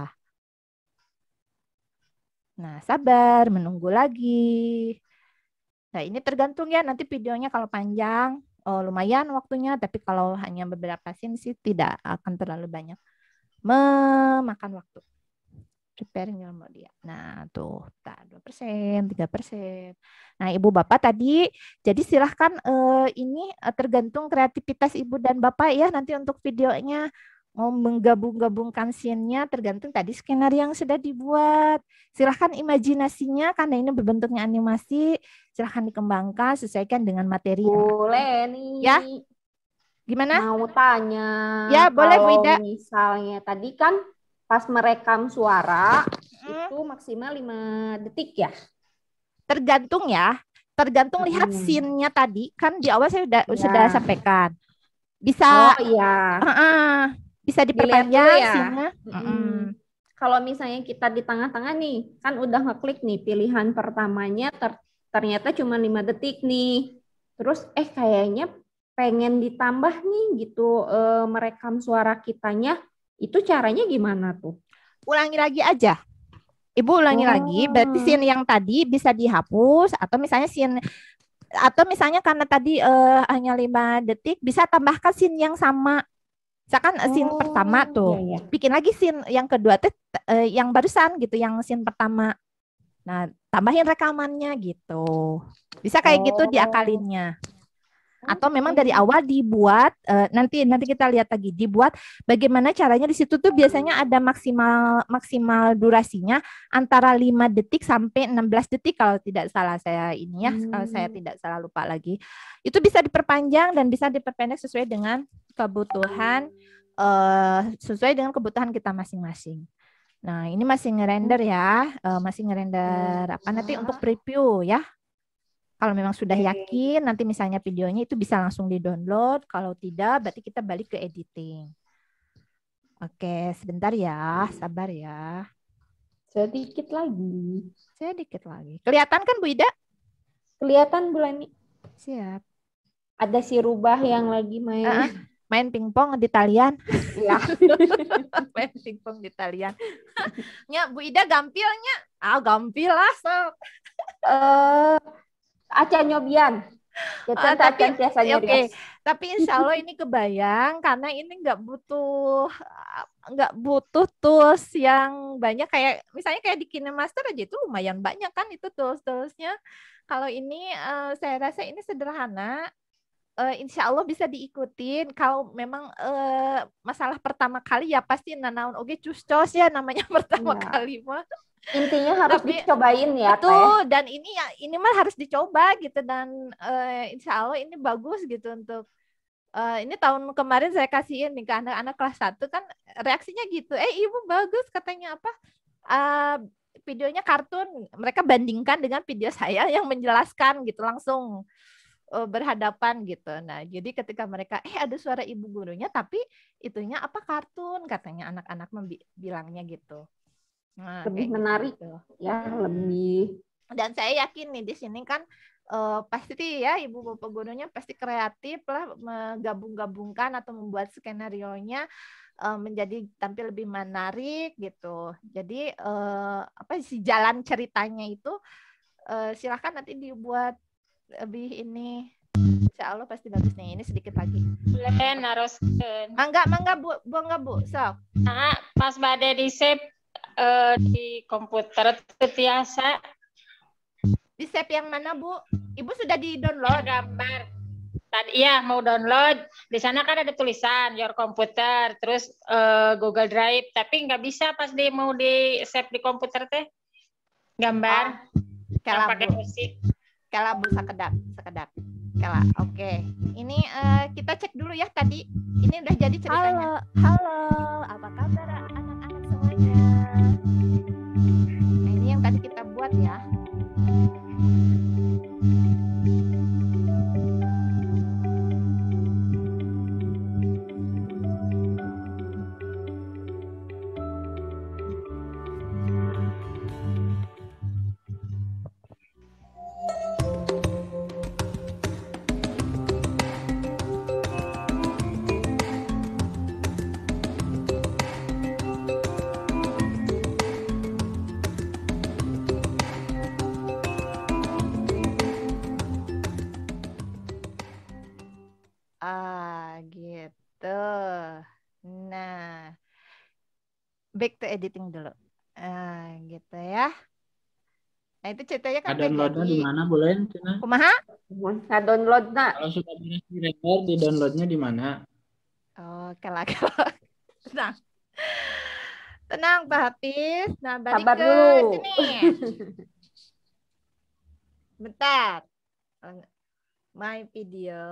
Nah, sabar, menunggu lagi. Nah, ini tergantung ya nanti videonya kalau panjang oh, lumayan waktunya, tapi kalau hanya beberapa scene sih tidak akan terlalu banyak memakan waktu preparing your dia. Nah, tuh, tak dua persen, tiga persen. Nah, ibu bapak tadi, jadi silahkan eh, ini eh, tergantung kreativitas ibu dan bapak ya nanti untuk videonya mau menggabung-gabungkan scene-nya tergantung tadi skenario yang sudah dibuat. Silahkan imajinasinya karena ini berbentuknya animasi, silahkan dikembangkan sesuaikan dengan materi. Boleh nih. Ya. Gimana? Mau tanya. Ya, boleh Bu Ida. Misalnya tadi kan pas merekam suara hmm. itu maksimal 5 detik ya. Tergantung ya, tergantung hmm. lihat scene-nya tadi kan di awal saya sudah ya. sudah sampaikan. Bisa oh, iya. Uh -uh, bisa diperpanjang ya. scene-nya. Hmm. Hmm. Kalau misalnya kita di tengah-tengah nih, kan udah ngeklik nih pilihan pertamanya ter ternyata cuma 5 detik nih. Terus eh kayaknya pengen ditambah nih gitu e, merekam suara kitanya itu caranya gimana tuh? Ulangi lagi aja. Ibu ulangi oh. lagi, berarti scene oh. yang tadi bisa dihapus atau misalnya scene atau misalnya karena tadi uh, hanya lima detik bisa tambahkan scene yang sama. Misalkan oh, scene pertama tuh, iya, iya. bikin lagi scene yang kedua tuh uh, yang barusan gitu, yang scene pertama. Nah, tambahin rekamannya gitu. Bisa kayak gitu oh. gitu diakalinnya atau memang dari awal dibuat uh, nanti nanti kita lihat lagi dibuat bagaimana caranya di situ tuh hmm. biasanya ada maksimal maksimal durasinya antara 5 detik sampai 16 detik kalau tidak salah saya ini ya hmm. kalau saya hmm. tidak salah lupa lagi itu bisa diperpanjang dan bisa diperpendek sesuai dengan kebutuhan uh, sesuai dengan kebutuhan kita masing-masing. Nah, ini masih ngerender ya, uh, masih ngerender iya. apa nanti untuk preview ya. Kalau memang sudah yakin, nanti misalnya videonya itu bisa langsung di-download. Kalau tidak, berarti kita balik ke editing. Oke, sebentar ya, sabar ya. Sedikit lagi. Sedikit lagi. Kelihatan kan Bu Ida? Kelihatan Bu Lani. Siap. Ada si Rubah yang lagi main. Uh, main pingpong di talian. Ya, main pingpong di talian. Nya Bu Ida gampilnya. Ah, gampil lah sok. uh, eh, Aca nyobian. Gitu, uh, tapi ya, oke. Okay. Tapi insya Allah ini kebayang karena ini nggak butuh ah, nggak butuh tools yang banyak kayak misalnya kayak di KineMaster aja itu lumayan banyak kan itu tools-toolsnya. Kalau ini uh, saya rasa ini sederhana uh, insya Allah bisa diikutin. Kalau memang uh, masalah pertama kali ya pasti nanaun oke okay, cus ya namanya pertama ya. kali mah. Intinya harus Tapi, dicobain ya. Itu ya. Dan ini ya ini mah harus dicoba gitu dan uh, insya Allah ini bagus gitu untuk uh, ini tahun kemarin saya kasihin nih ke anak-anak kelas 1 kan reaksinya gitu. Eh ibu bagus katanya apa? Uh, videonya kartun. Mereka bandingkan dengan video saya yang menjelaskan gitu langsung. Eh, berhadapan gitu. Nah, jadi ketika mereka eh ada suara ibu gurunya tapi itunya apa kartun katanya anak-anak bilangnya gitu. Nah, lebih gitu menarik gitu. ya, lebih dan saya yakin nih di sini kan uh, pasti ya ibu bapak gurunya pasti kreatif lah menggabung-gabungkan atau membuat skenario nya eh, menjadi tampil lebih menarik gitu. Jadi uh, apa sih jalan ceritanya itu uh, silahkan nanti dibuat lebih ini Insya Allah pasti bagus nih. Ini sedikit lagi. Boleh harus, Mangga, eh, ah, mangga bu, bu nggak bu. So. Nah, pas badai di save uh, di komputer itu biasa. Di save yang mana bu? Ibu sudah di download. Gambar. Tadi iya mau download. Di sana kan ada tulisan your computer, terus uh, Google Drive. Tapi nggak bisa pas di mau di save di komputer teh. Gambar. Ah, kalau pakai musik kela bu sekedap sekedar kela oke okay. ini uh, kita cek dulu ya tadi ini udah jadi ceritanya halo halo apa kabar anak-anak semuanya nah, ini yang tadi kita buat ya back to editing dulu. Nah, gitu ya. Nah, itu ceritanya kan ada download di mana boleh? Cina? Kumaha? Nah, download nah. Kalau sudah beres di record, di downloadnya di mana? Oh, kalah kalah. Tenang. Tenang Pak Hafiz. Nah, balik Sabar ke dulu. sini. Bentar. My video.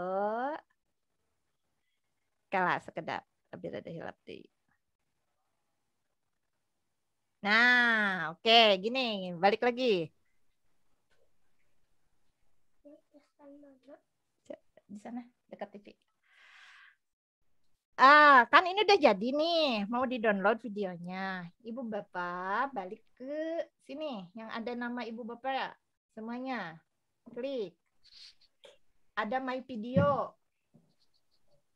Kalah sekedar. Tapi ada hilap Oke. Nah, oke, okay, gini, balik lagi. Di sana, dekat TV. Ah, kan ini udah jadi nih, mau di-download videonya. Ibu Bapak balik ke sini yang ada nama Ibu Bapak ya, semuanya. Klik. Ada My Video.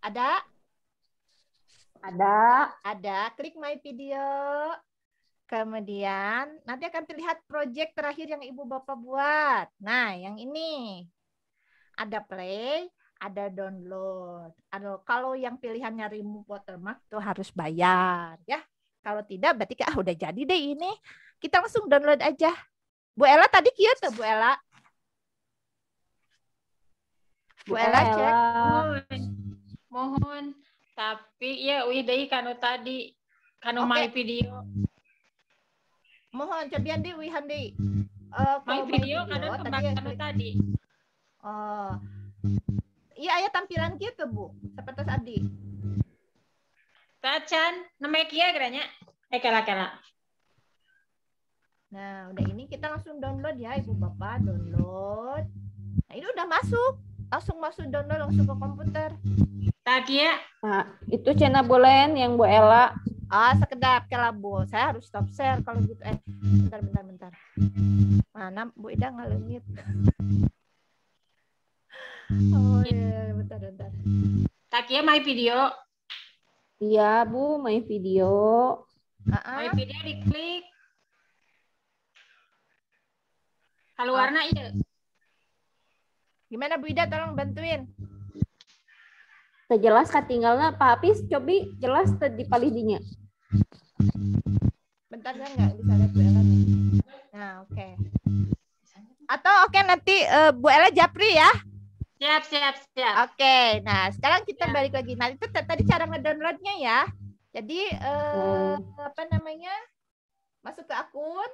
Ada? Ada. Ada, klik My Video. Kemudian nanti akan terlihat proyek terakhir yang Ibu Bapak buat. Nah, yang ini. Ada play, ada download. Ada, kalau yang pilihannya remove watermark itu harus bayar ya. Kalau tidak berarti ah udah jadi deh ini. Kita langsung download aja. Bu Ella tadi kia tuh Bu Ella. Bu Ella cek. Mohon, mohon. tapi ya widai kanu tadi kanu okay. video mohon cebian di di uh, eh, kalau video kadang kebakaran ya, tadi, oh iya ya tampilan gitu bu seperti tadi Tacan, nama ya, kia geranya. Eh, kala-kala. Nah, udah ini kita langsung download ya, Ibu Bapak. Download. Nah, ini udah masuk. Langsung masuk download langsung ke komputer. ya Nah, itu channel Bolen yang Bu Ella ah oh, sekedar kelabu saya harus stop share kalau gitu eh bentar bentar bentar mana Bu Ida ngelengit oh iya yeah. Iya, bentar bentar Takia my video iya Bu my video uh -uh. my video diklik kalau warna iya gimana Bu Ida tolong bantuin terjelas tinggalnya Pak Apis cobi jelas di dinya. bentar kan nggak bisa lihat Bu Ella nih nah oke okay. atau oke okay, nanti uh, Bu Ella Japri ya siap siap siap oke okay, nah sekarang kita siap. balik lagi nah itu tadi cara ngedownloadnya ya jadi uh, hmm. apa namanya masuk ke akun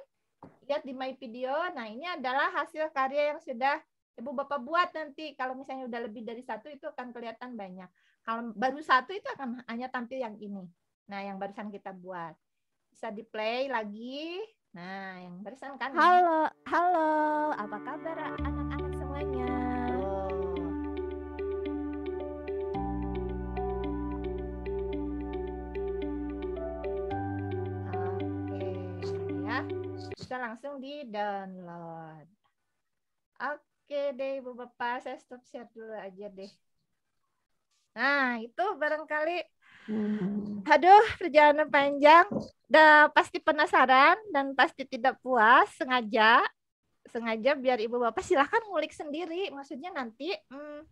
lihat di my video nah ini adalah hasil karya yang sudah Ibu Bapak buat nanti kalau misalnya udah lebih dari satu itu akan kelihatan banyak. Kalau baru satu itu akan hanya tampil yang ini. Nah, yang barusan kita buat. Bisa di-play lagi. Nah, yang barusan kan. Halo, halo. Apa kabar anak-anak semuanya? Oke, ya. Bisa langsung di-download. Oke. Oke deh Ibu Bapak, saya stop share dulu aja deh. Nah, itu barangkali hmm. aduh perjalanan panjang, udah pasti penasaran dan pasti tidak puas sengaja sengaja biar Ibu Bapak silahkan ngulik sendiri. Maksudnya nanti hmm,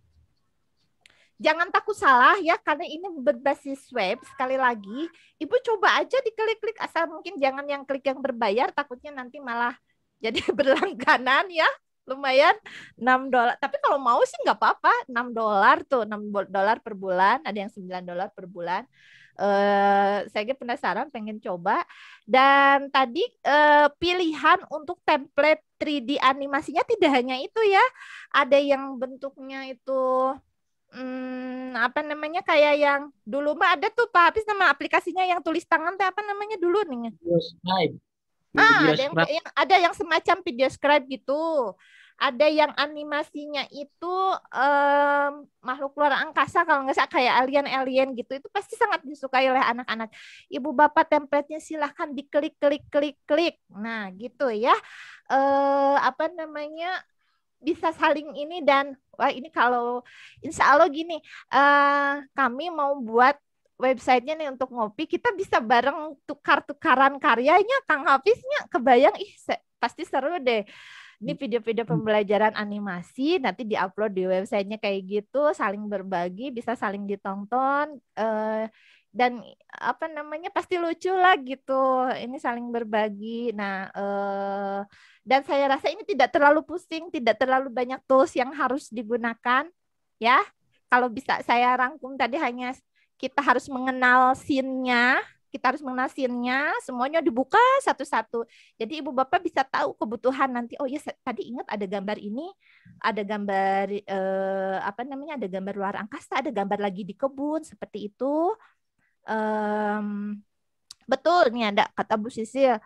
jangan takut salah ya karena ini berbasis web sekali lagi ibu coba aja diklik-klik asal mungkin jangan yang klik yang berbayar takutnya nanti malah jadi berlangganan ya lumayan 6 dolar. Tapi kalau mau sih nggak apa-apa, 6 dolar tuh, 6 dolar per bulan, ada yang 9 dolar per bulan. Uh, saya penasaran pengen coba dan tadi uh, pilihan untuk template 3D animasinya tidak hanya itu ya ada yang bentuknya itu hmm, apa namanya kayak yang dulu mah ada tuh Pak habis nama aplikasinya yang tulis tangan tuh apa namanya dulu nih? Ah, ada yang, yang ada yang semacam video scribe gitu ada yang animasinya itu um, makhluk luar angkasa kalau nggak salah kayak alien-alien gitu itu pasti sangat disukai oleh anak-anak. Ibu bapak templatenya silahkan diklik klik klik klik. Nah gitu ya uh, apa namanya bisa saling ini dan wah ini kalau insya Allah gini uh, kami mau buat websitenya nih untuk ngopi kita bisa bareng tukar-tukaran karyanya Kang kebayang ih pasti seru deh ini video-video pembelajaran animasi nanti diupload di websitenya kayak gitu, saling berbagi, bisa saling ditonton. Eh, dan apa namanya pasti lucu lah gitu ini saling berbagi nah eh, dan saya rasa ini tidak terlalu pusing tidak terlalu banyak tools yang harus digunakan ya kalau bisa saya rangkum tadi hanya kita harus mengenal scene-nya kita harus mengenasinya semuanya dibuka satu-satu jadi ibu bapak bisa tahu kebutuhan nanti oh ya tadi ingat ada gambar ini ada gambar eh, apa namanya ada gambar luar angkasa ada gambar lagi di kebun seperti itu um, betul nih ada kata Bu Sisil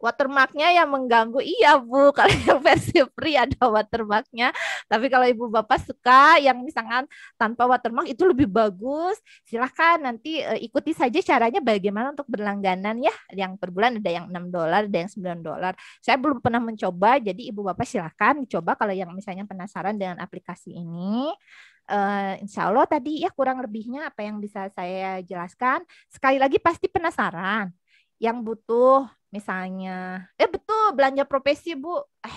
watermarknya yang mengganggu iya bu kalau yang versi free ada watermarknya tapi kalau ibu bapak suka yang misalkan tanpa watermark itu lebih bagus silahkan nanti uh, ikuti saja caranya bagaimana untuk berlangganan ya yang per bulan ada yang 6 dolar ada yang 9 dolar saya belum pernah mencoba jadi ibu bapak silahkan coba kalau yang misalnya penasaran dengan aplikasi ini uh, insya Allah tadi ya kurang lebihnya apa yang bisa saya jelaskan sekali lagi pasti penasaran yang butuh misalnya eh betul belanja profesi bu eh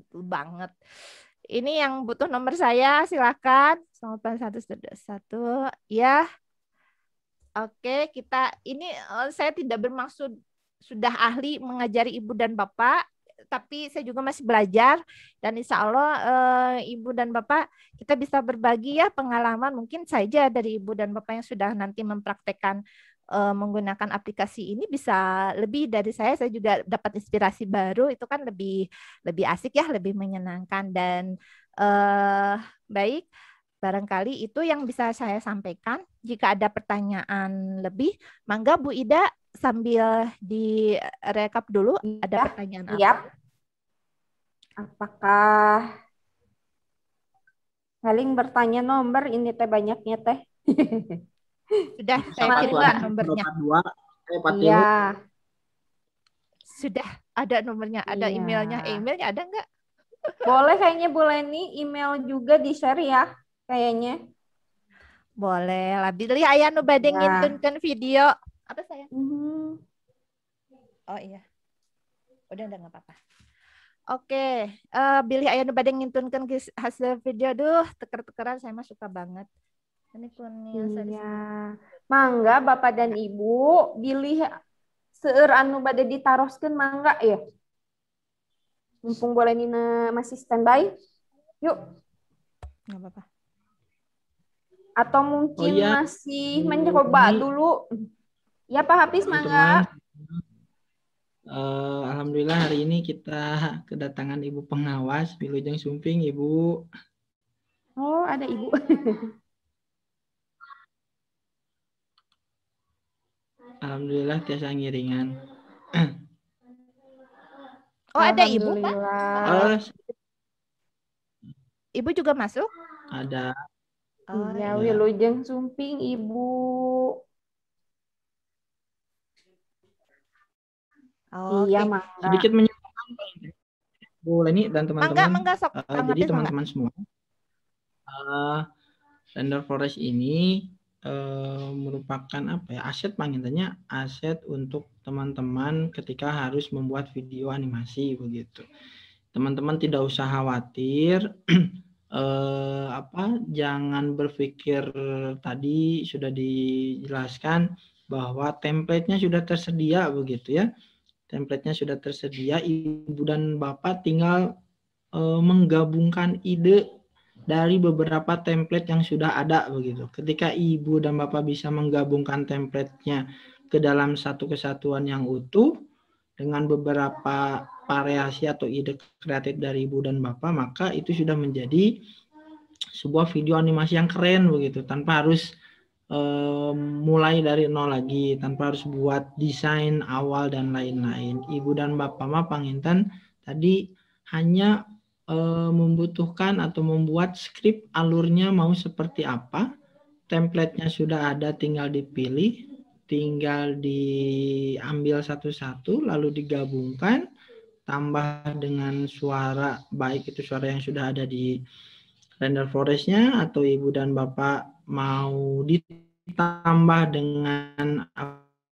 betul banget ini yang butuh nomor saya silakan sembilan satu satu ya oke kita ini eh, saya tidak bermaksud sudah ahli mengajari ibu dan bapak tapi saya juga masih belajar dan insya Allah e, ibu dan bapak kita bisa berbagi ya pengalaman mungkin saja dari ibu dan bapak yang sudah nanti mempraktekkan uh, menggunakan aplikasi ini bisa lebih dari saya saya juga dapat inspirasi baru itu kan lebih lebih asik ya lebih menyenangkan dan uh, baik barangkali itu yang bisa saya sampaikan jika ada pertanyaan lebih mangga Bu Ida sambil direkap dulu ada ya, pertanyaan apa? Apakah paling bertanya nomor ini teh banyaknya teh? Sudah saya kirimkan nomornya. ya Sudah ada nomornya, ada ya. emailnya. Eh, emailnya ada nggak? Boleh kayaknya Bu Leni email juga di-share ya kayaknya. Boleh lah. Bila ya, ayah nu ya. ngintunkan video. Apa saya? Mm -hmm. Oh iya. Udah udah nggak apa-apa. Oke, okay. uh, eh, Billy ayah badeng ngintunkan hasil video. Duh, teker-tekeran saya mah suka banget. Ini kurnia Iya. Mangga Bapak dan Ibu bilih seueur anu bade ditaroskeun mangga ya. Mumpung boleh Nina masih standby. Yuk. Enggak apa-apa. Atau mungkin oh, ya. masih hmm, mencoba dulu. Ya Pak Hafiz mangga. Uh, Alhamdulillah hari ini kita kedatangan Ibu Pengawas Wilujeng Sumping Ibu. Oh, ada Ibu. Alhamdulillah tiasa ngiringan. Oh ada ibu pak? Oh, ibu juga masuk? Ada. Oh, iya. ya, Wilujeng Sumping ibu. Oh, iya, okay. Sedikit menyenangkan Bu Leni dan teman-teman. Mangga, mangga, sok. Uh, jadi ya, teman-teman semua. Uh, eh, Render Forest ini Eh, merupakan apa ya aset panggilannya aset untuk teman-teman ketika harus membuat video animasi begitu. Teman-teman tidak usah khawatir eh, apa jangan berpikir tadi sudah dijelaskan bahwa templatenya sudah tersedia begitu ya. templatenya sudah tersedia, ibu dan bapak tinggal eh, menggabungkan ide dari beberapa template yang sudah ada begitu. Ketika ibu dan bapak bisa menggabungkan templatenya ke dalam satu kesatuan yang utuh dengan beberapa variasi atau ide kreatif dari ibu dan bapak, maka itu sudah menjadi sebuah video animasi yang keren begitu tanpa harus mulai dari nol lagi, tanpa harus buat desain awal dan lain-lain. Ibu dan bapak mah Panginten tadi hanya Eh, membutuhkan atau membuat skrip alurnya mau seperti apa. Templatenya sudah ada, tinggal dipilih, tinggal diambil satu-satu, lalu digabungkan, tambah dengan suara, baik itu suara yang sudah ada di render forestnya, atau ibu dan bapak mau ditambah dengan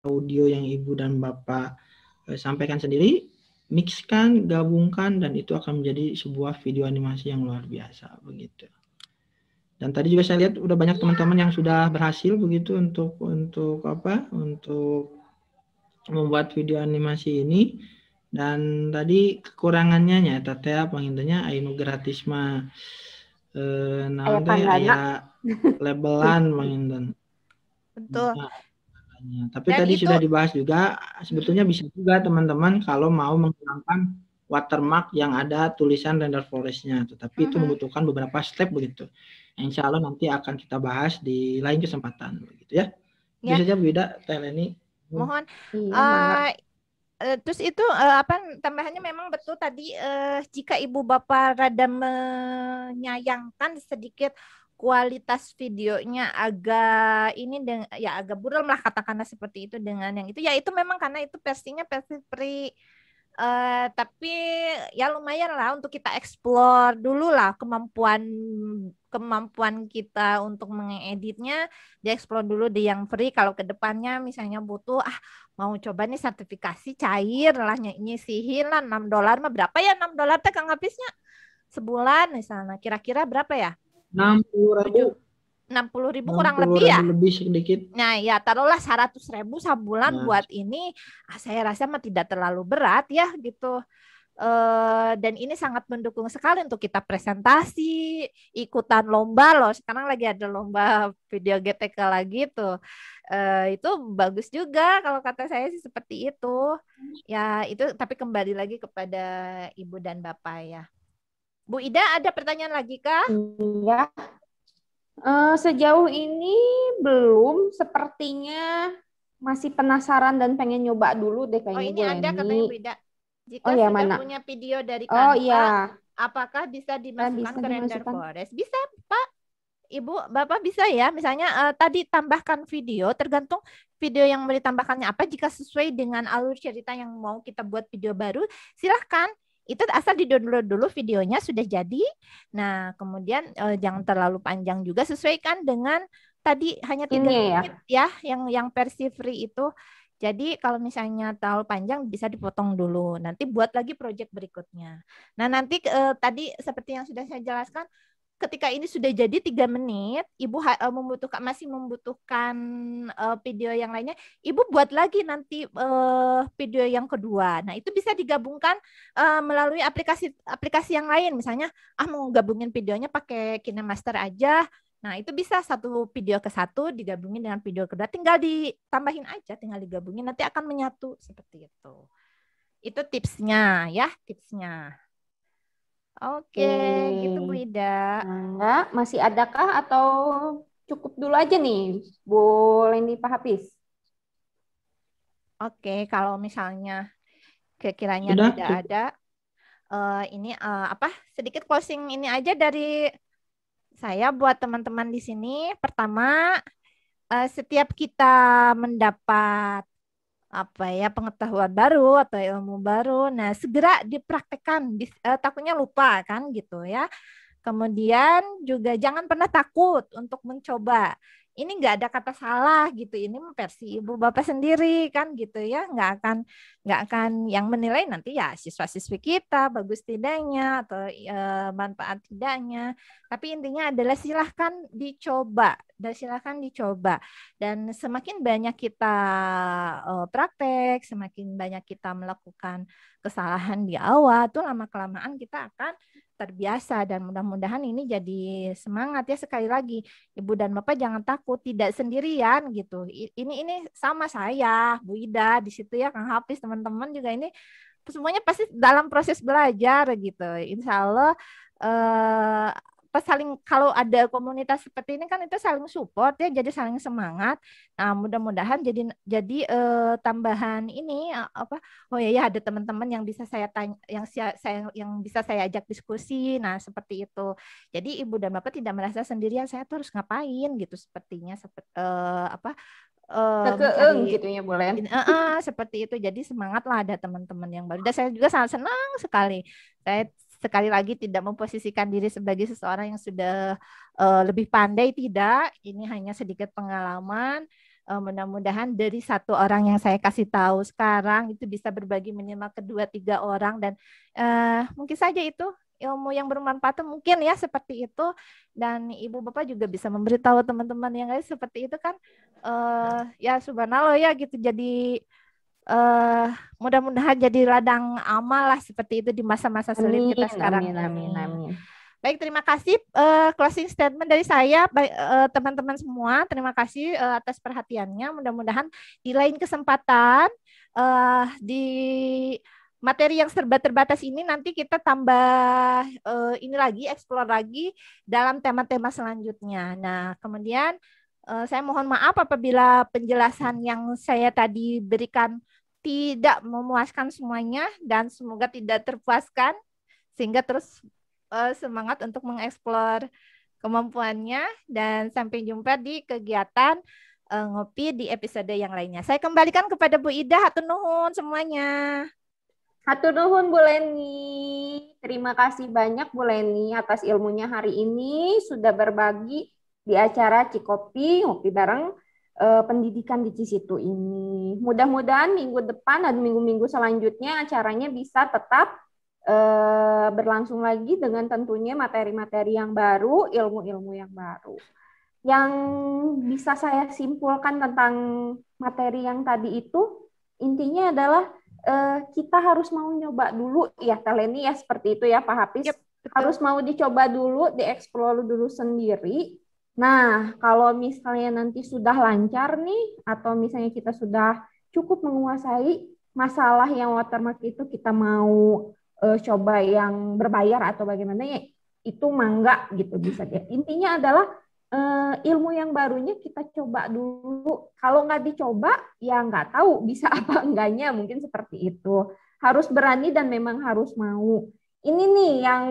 audio yang ibu dan bapak eh, sampaikan sendiri, mixkan, gabungkan, dan itu akan menjadi sebuah video animasi yang luar biasa begitu. Dan tadi juga saya lihat udah banyak teman-teman yang sudah berhasil begitu untuk untuk apa? Untuk membuat video animasi ini. Dan tadi kekurangannya ya apa intinya? ainu gratisma eh mah teh aya Betul. Nah, Iya, tapi Dan tadi itu, sudah dibahas juga, sebetulnya hmm. bisa juga teman-teman kalau mau menghilangkan watermark yang ada tulisan render forestnya, tetapi uh -huh. itu hmm. membutuhkan beberapa step begitu. Insya Allah nanti akan kita bahas di lain kesempatan begitu ya. ya. Bisa saja beda Teleni. Mohon. Hmm. Uh, terus itu uh, apa tambahannya memang betul tadi uh, jika ibu bapak rada menyayangkan sedikit kualitas videonya agak ini dengan ya agak buram lah katakanlah seperti itu dengan yang itu ya itu memang karena itu pastinya pasti free Uh, tapi ya lumayan lah untuk kita explore dulu lah kemampuan kemampuan kita untuk mengeditnya dieksplor dulu di yang free kalau kedepannya misalnya butuh ah mau coba nih sertifikasi cair lah nyisihin lah enam dolar mah berapa ya enam dolar teh kang habisnya sebulan misalnya kira-kira berapa ya enam puluh ribu enam puluh ribu kurang lebih ya lebih sedikit nah ya taruhlah seratus ribu sebulan nah. buat ini ah, saya rasa mah tidak terlalu berat ya gitu Uh, dan ini sangat mendukung sekali untuk kita presentasi, ikutan lomba loh. Sekarang lagi ada lomba video GTK lagi tuh. Uh, itu bagus juga kalau kata saya sih seperti itu. Ya itu tapi kembali lagi kepada ibu dan bapak ya. Bu Ida ada pertanyaan lagi kah? Iya. Uh, sejauh ini belum, sepertinya masih penasaran dan pengen nyoba dulu deh kayaknya. Oh ini ada Leni. katanya Bu Ida. Jika oh, ya, sudah mana? punya video dari Canva, oh, iya. apakah bisa dimasukkan bisa ke render Forest? Bisa, Pak. Ibu, Bapak bisa ya. Misalnya uh, tadi tambahkan video, tergantung video yang mau ditambahkannya apa. Jika sesuai dengan alur cerita yang mau kita buat video baru, silahkan itu asal di download dulu videonya sudah jadi. Nah, kemudian uh, jangan terlalu panjang juga sesuaikan dengan tadi hanya tiga ya. menit ya. ya yang yang versi free itu. Jadi kalau misalnya terlalu panjang bisa dipotong dulu. Nanti buat lagi project berikutnya. Nah, nanti eh, tadi seperti yang sudah saya jelaskan ketika ini sudah jadi tiga menit, ibu eh, membutuhkan masih membutuhkan uh, video yang lainnya, ibu buat lagi nanti uh, video yang kedua. Nah itu bisa digabungkan uh, melalui aplikasi aplikasi yang lain, misalnya ah mau gabungin videonya pakai KineMaster aja. Nah itu bisa satu video ke satu digabungin dengan video kedua, tinggal ditambahin aja, tinggal digabungin nanti akan menyatu seperti itu. Itu tipsnya ya, tipsnya. Oke, okay. gitu Bu Ida. Enggak, masih adakah atau cukup dulu aja nih Bu Leni Pak Hafiz? Oke, okay, kalau misalnya kekiranya Udah, tidak ada, uh, ini uh, apa sedikit closing ini aja dari saya buat teman-teman di sini. Pertama, uh, setiap kita mendapat apa ya pengetahuan baru atau ilmu baru. Nah, segera dipraktekkan. Eh, takutnya lupa kan gitu ya. Kemudian juga jangan pernah takut untuk mencoba ini nggak ada kata salah gitu ini versi ibu bapak sendiri kan gitu ya nggak akan nggak akan yang menilai nanti ya siswa-siswi kita bagus tidaknya atau e, manfaat tidaknya tapi intinya adalah silahkan dicoba dan silahkan dicoba dan semakin banyak kita e, praktek semakin banyak kita melakukan kesalahan di awal tuh lama kelamaan kita akan terbiasa dan mudah-mudahan ini jadi semangat ya sekali lagi ibu dan bapak jangan takut tidak sendirian gitu ini ini sama saya Bu Ida di situ ya Kang Hafiz teman-teman juga ini semuanya pasti dalam proses belajar gitu Insya Allah eh, saling kalau ada komunitas seperti ini kan itu saling support ya jadi saling semangat nah mudah-mudahan jadi jadi eh, tambahan ini eh, apa oh ya ya ada teman-teman yang bisa saya tanya yang saya yang bisa saya ajak diskusi nah seperti itu jadi ibu dan bapak tidak merasa sendirian saya tuh harus ngapain gitu sepertinya seperti, eh, apa Uh, gitu ya boleh uh, eh, uh, seperti itu jadi semangat lah ada teman-teman yang baru dan saya juga sangat senang sekali saya sekali lagi tidak memposisikan diri sebagai seseorang yang sudah uh, lebih pandai tidak. Ini hanya sedikit pengalaman. Uh, mudah-mudahan dari satu orang yang saya kasih tahu sekarang itu bisa berbagi minimal kedua tiga orang dan uh, mungkin saja itu ilmu yang bermanfaat mungkin ya seperti itu dan ibu bapak juga bisa memberitahu teman-teman yang lain seperti itu kan uh, ya subhanallah ya gitu jadi uh, mudah-mudahan jadi ladang amal lah seperti itu di masa-masa sulit kita sekarang. Amin, amin, amin. Baik, terima kasih uh, closing statement dari saya eh, teman-teman uh, semua. Terima kasih uh, atas perhatiannya. Mudah-mudahan di lain kesempatan uh, di materi yang serba terbatas ini nanti kita tambah uh, ini lagi, explore lagi dalam tema-tema selanjutnya. Nah, kemudian uh, saya mohon maaf apabila penjelasan yang saya tadi berikan tidak memuaskan semuanya dan semoga tidak terpuaskan sehingga terus uh, semangat untuk mengeksplor kemampuannya dan sampai jumpa di kegiatan uh, ngopi di episode yang lainnya. Saya kembalikan kepada Bu Ida hatunuhun nuhun semuanya. hatunuhun nuhun Bu Leni. Terima kasih banyak Bu Leni atas ilmunya hari ini sudah berbagi di acara Cikopi ngopi bareng uh, pendidikan di situ ini. Mudah-mudahan minggu depan dan minggu-minggu selanjutnya acaranya bisa tetap uh, berlangsung lagi dengan tentunya materi-materi yang baru, ilmu-ilmu yang baru. Yang bisa saya simpulkan tentang materi yang tadi itu intinya adalah uh, kita harus mau nyoba dulu ya Teleni ya seperti itu ya Pak Hafiz. Yep, harus mau dicoba dulu, dieksplor dulu sendiri Nah, kalau misalnya nanti sudah lancar nih, atau misalnya kita sudah cukup menguasai masalah yang watermark itu kita mau uh, coba yang berbayar atau bagaimana ya itu mangga gitu bisa dia. Intinya adalah uh, ilmu yang barunya kita coba dulu. Kalau nggak dicoba ya nggak tahu bisa apa enggaknya mungkin seperti itu. Harus berani dan memang harus mau. Ini nih yang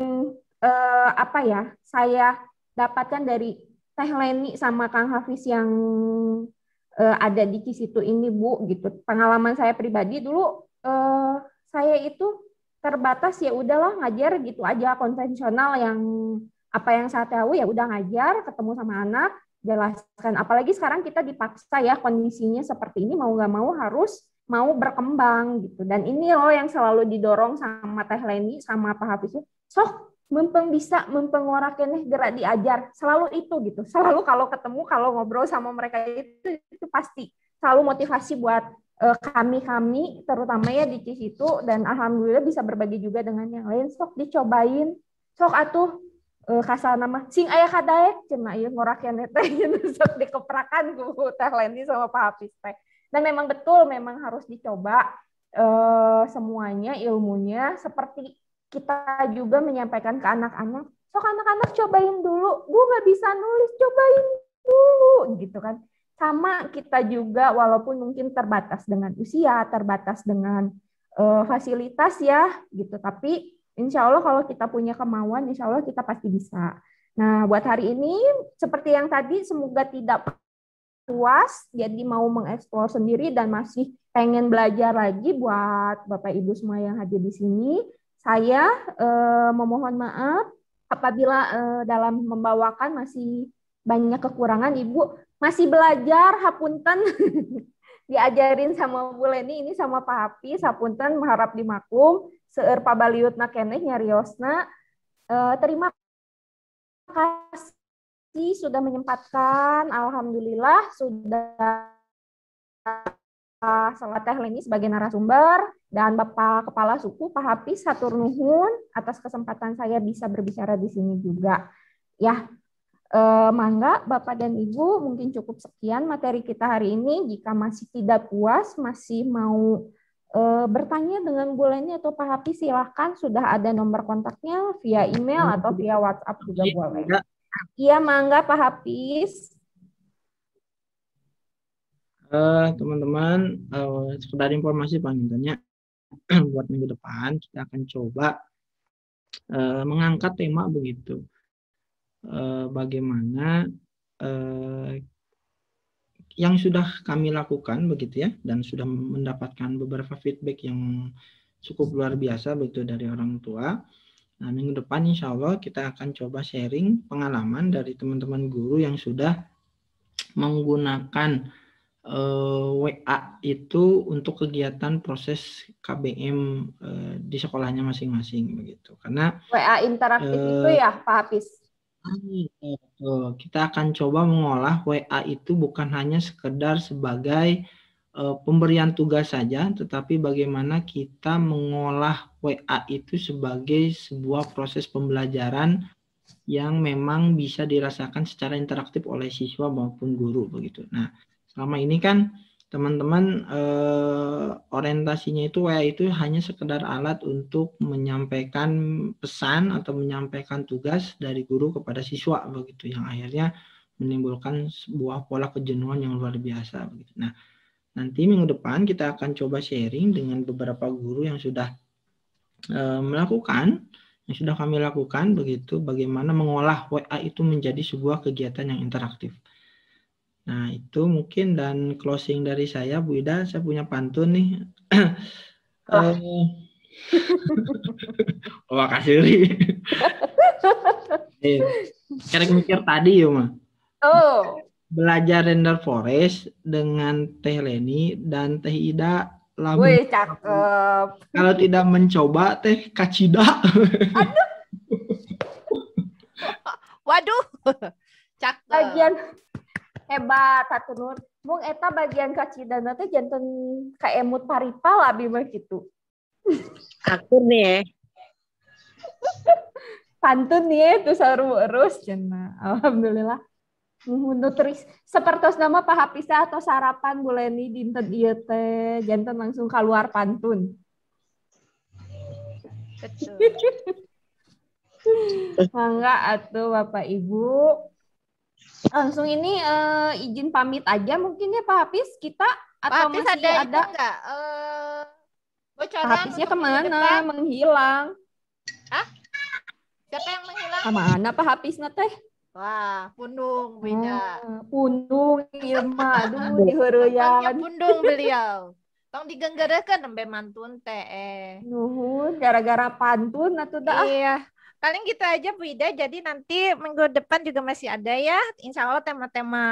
uh, apa ya saya dapatkan dari Teh Leni sama Kang Hafiz yang uh, ada di situ ini Bu gitu. Pengalaman saya pribadi dulu uh, saya itu terbatas ya udahlah ngajar gitu aja konvensional yang apa yang saya tahu ya udah ngajar ketemu sama anak jelaskan apalagi sekarang kita dipaksa ya kondisinya seperti ini mau nggak mau harus mau berkembang gitu dan ini loh yang selalu didorong sama Teh Leni sama Pak Hafiz sok mempeng bisa mempengorakainnya gerak diajar selalu itu gitu selalu kalau ketemu kalau ngobrol sama mereka itu itu pasti selalu motivasi buat eh, kami kami terutama ya di situ dan alhamdulillah bisa berbagi juga dengan yang lain sok dicobain sok atuh eh, kasal nama sing ayah kata ya cina ya ngorakian teh gitu. sok dikeprakan ku teh lendi sama pak Hafiz teh dan memang betul memang harus dicoba eh, semuanya ilmunya seperti kita juga menyampaikan ke anak-anak, sok anak-anak cobain dulu, gue nggak bisa nulis, cobain dulu gitu kan. Sama kita juga walaupun mungkin terbatas dengan usia, terbatas dengan uh, fasilitas ya gitu, tapi insya Allah kalau kita punya kemauan, insya Allah kita pasti bisa. Nah, buat hari ini, seperti yang tadi, semoga tidak puas, jadi mau mengeksplor sendiri dan masih pengen belajar lagi buat Bapak Ibu semua yang hadir di sini. Saya eh, memohon maaf apabila eh, dalam membawakan masih banyak kekurangan Ibu masih belajar hapunten diajarin sama Bu Leni ini sama Pak Hapi hapunten mengharap dimaklum seer pabaliutna keneh nyariosna eh, terima kasih sudah menyempatkan alhamdulillah sudah Pak Teh Leni sebagai narasumber dan Bapak Kepala Suku Pak Hafiz Satur Nuhun atas kesempatan saya bisa berbicara di sini juga. Ya, eh, mangga Bapak dan Ibu mungkin cukup sekian materi kita hari ini. Jika masih tidak puas, masih mau e, bertanya dengan Bu Leni atau Pak Hafiz silahkan. Sudah ada nomor kontaknya via email hmm. atau via WhatsApp juga iya, boleh. Iya, mangga Pak Hafiz. Eh, teman-teman uh, sekedar informasi paling intinya buat minggu depan kita akan coba uh, mengangkat tema begitu uh, bagaimana uh, yang sudah kami lakukan begitu ya dan sudah mendapatkan beberapa feedback yang cukup luar biasa begitu dari orang tua. Nah, minggu depan insya Allah kita akan coba sharing pengalaman dari teman-teman guru yang sudah menggunakan uh, eh, WA itu untuk kegiatan proses KBM uh, eh, di sekolahnya masing-masing begitu. Karena WA interaktif uh, itu ya eh, Pak Hafiz. Hmm, kita akan coba mengolah WA itu bukan hanya sekedar sebagai uh, pemberian tugas saja, tetapi bagaimana kita mengolah WA itu sebagai sebuah proses pembelajaran yang memang bisa dirasakan secara interaktif oleh siswa maupun guru begitu. Nah, Selama ini kan teman-teman eh, orientasinya itu WA itu hanya sekedar alat untuk menyampaikan pesan atau menyampaikan tugas dari guru kepada siswa begitu yang akhirnya menimbulkan sebuah pola kejenuhan yang luar biasa begitu. Nah, nanti minggu depan kita akan coba sharing dengan beberapa guru yang sudah eh, melakukan yang sudah kami lakukan begitu bagaimana mengolah WA itu menjadi sebuah kegiatan yang interaktif. Nah, itu mungkin dan closing dari saya, Bu Ida. Saya punya pantun nih. Oh. Wah, kasih ri. Eh, Karena mikir tadi ya, Ma. Oh. Belajar render forest dengan Teh Leni dan Teh Ida. Lamun, cakep. Kalau tidak mencoba, Teh Kacida. Aduh. Waduh. Cakep. Lagian hebat Tatu Nur. Mung eta bagian kacidan nanti jantan emut paripal abi bima gitu. Aku nih. Ya. Pantun nih itu ya, seru terus jenna Alhamdulillah. Nutris sepertos nama pisah atau sarapan buleni dinten iya teh jantan langsung keluar pantun. Betul. atau Bapak Ibu Langsung ini uh, izin pamit aja mungkin ya Pak Hafiz kita atau Pak Hafiz masih ada, ada... Enggak, uh, eh, bocoran Pak Hafiznya kemana? Menghilang. Hah? Siapa yang menghilang? Kemana Pak Hafiz teh? Wah, pundung beda. Ah, pundung Irma, aduh diheureuyan. pundung beliau. Tong digenggerakan sampai mantun teh. Eh. Nuhun, gara-gara pantun atau dah. Iya paling gitu aja Bu Ida. Jadi nanti minggu depan juga masih ada ya. Insya Allah tema-tema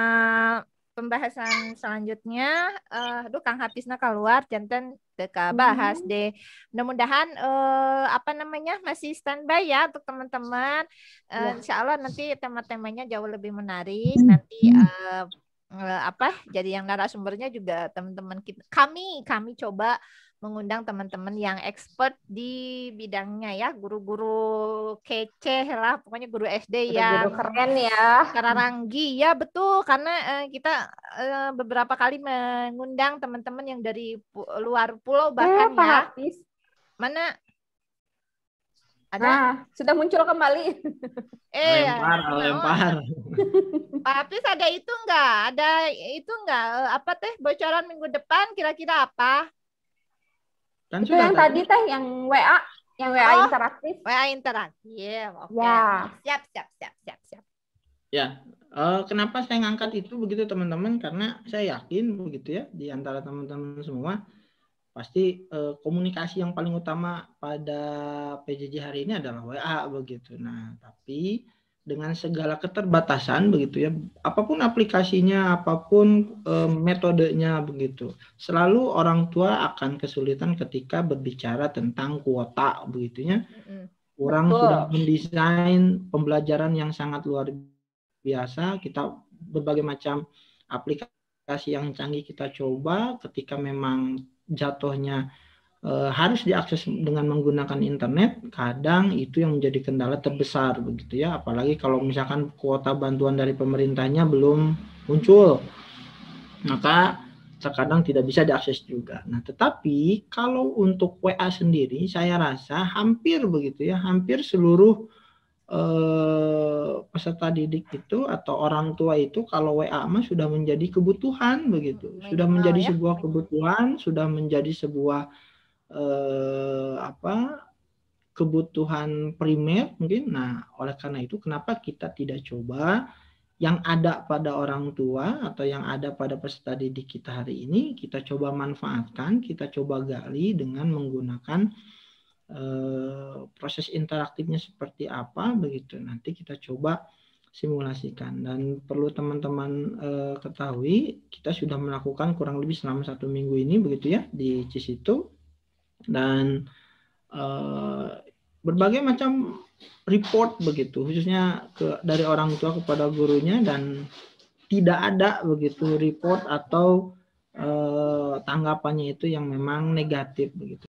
pembahasan selanjutnya. Uh, aduh Kang Hatisna keluar jantan deka bahas hmm. deh. Mudah-mudahan uh, apa namanya masih standby ya untuk teman-teman. Uh, Insya Allah nanti tema-temanya jauh lebih menarik. Hmm. Nanti uh, apa jadi yang narasumbernya juga teman-teman kita kami kami coba mengundang teman-teman yang expert di bidangnya ya, guru-guru kece lah, pokoknya guru SD guru, yang keren ya. ranggi ya betul karena eh, kita eh, beberapa kali mengundang teman-teman yang dari luar pulau ah, bahkan eh, ya. Hafiz. Mana ada? Nah, sudah muncul kembali. Eh, lempar, ya, lempar. Nah, oh. Pak ada itu enggak? Ada itu enggak? Eh, apa teh bocoran minggu depan kira-kira apa? Dan itu yang tadi teh yang WA, yang WA oh, interaktif. WA interaktif. Oke. Okay. Ya. Siap, siap, siap, siap, siap. Ya, uh, kenapa saya ngangkat itu begitu teman-teman? Karena saya yakin begitu ya di antara teman-teman semua pasti uh, komunikasi yang paling utama pada PJJ hari ini adalah WA begitu. Nah, tapi dengan segala keterbatasan begitu ya apapun aplikasinya apapun e, metodenya begitu selalu orang tua akan kesulitan ketika berbicara tentang kuota begitunya orang Betul. sudah mendesain pembelajaran yang sangat luar biasa kita berbagai macam aplikasi yang canggih kita coba ketika memang jatuhnya Eh, harus diakses dengan menggunakan internet, kadang itu yang menjadi kendala terbesar begitu ya. Apalagi kalau misalkan kuota bantuan dari pemerintahnya belum muncul, maka terkadang tidak bisa diakses juga. Nah, tetapi kalau untuk WA sendiri, saya rasa hampir begitu ya, hampir seluruh eh, peserta didik itu atau orang tua itu kalau WA mah sudah menjadi kebutuhan begitu, sudah menjadi ya. sebuah kebutuhan, sudah menjadi sebuah eh, apa kebutuhan primer mungkin. Nah, oleh karena itu kenapa kita tidak coba yang ada pada orang tua atau yang ada pada peserta didik kita hari ini kita coba manfaatkan, kita coba gali dengan menggunakan eh, proses interaktifnya seperti apa begitu. Nanti kita coba simulasikan dan perlu teman-teman eh, ketahui kita sudah melakukan kurang lebih selama satu minggu ini begitu ya di Cisitu dan uh, berbagai macam report begitu khususnya ke dari orang tua kepada gurunya dan tidak ada begitu report atau uh, tanggapannya itu yang memang negatif begitu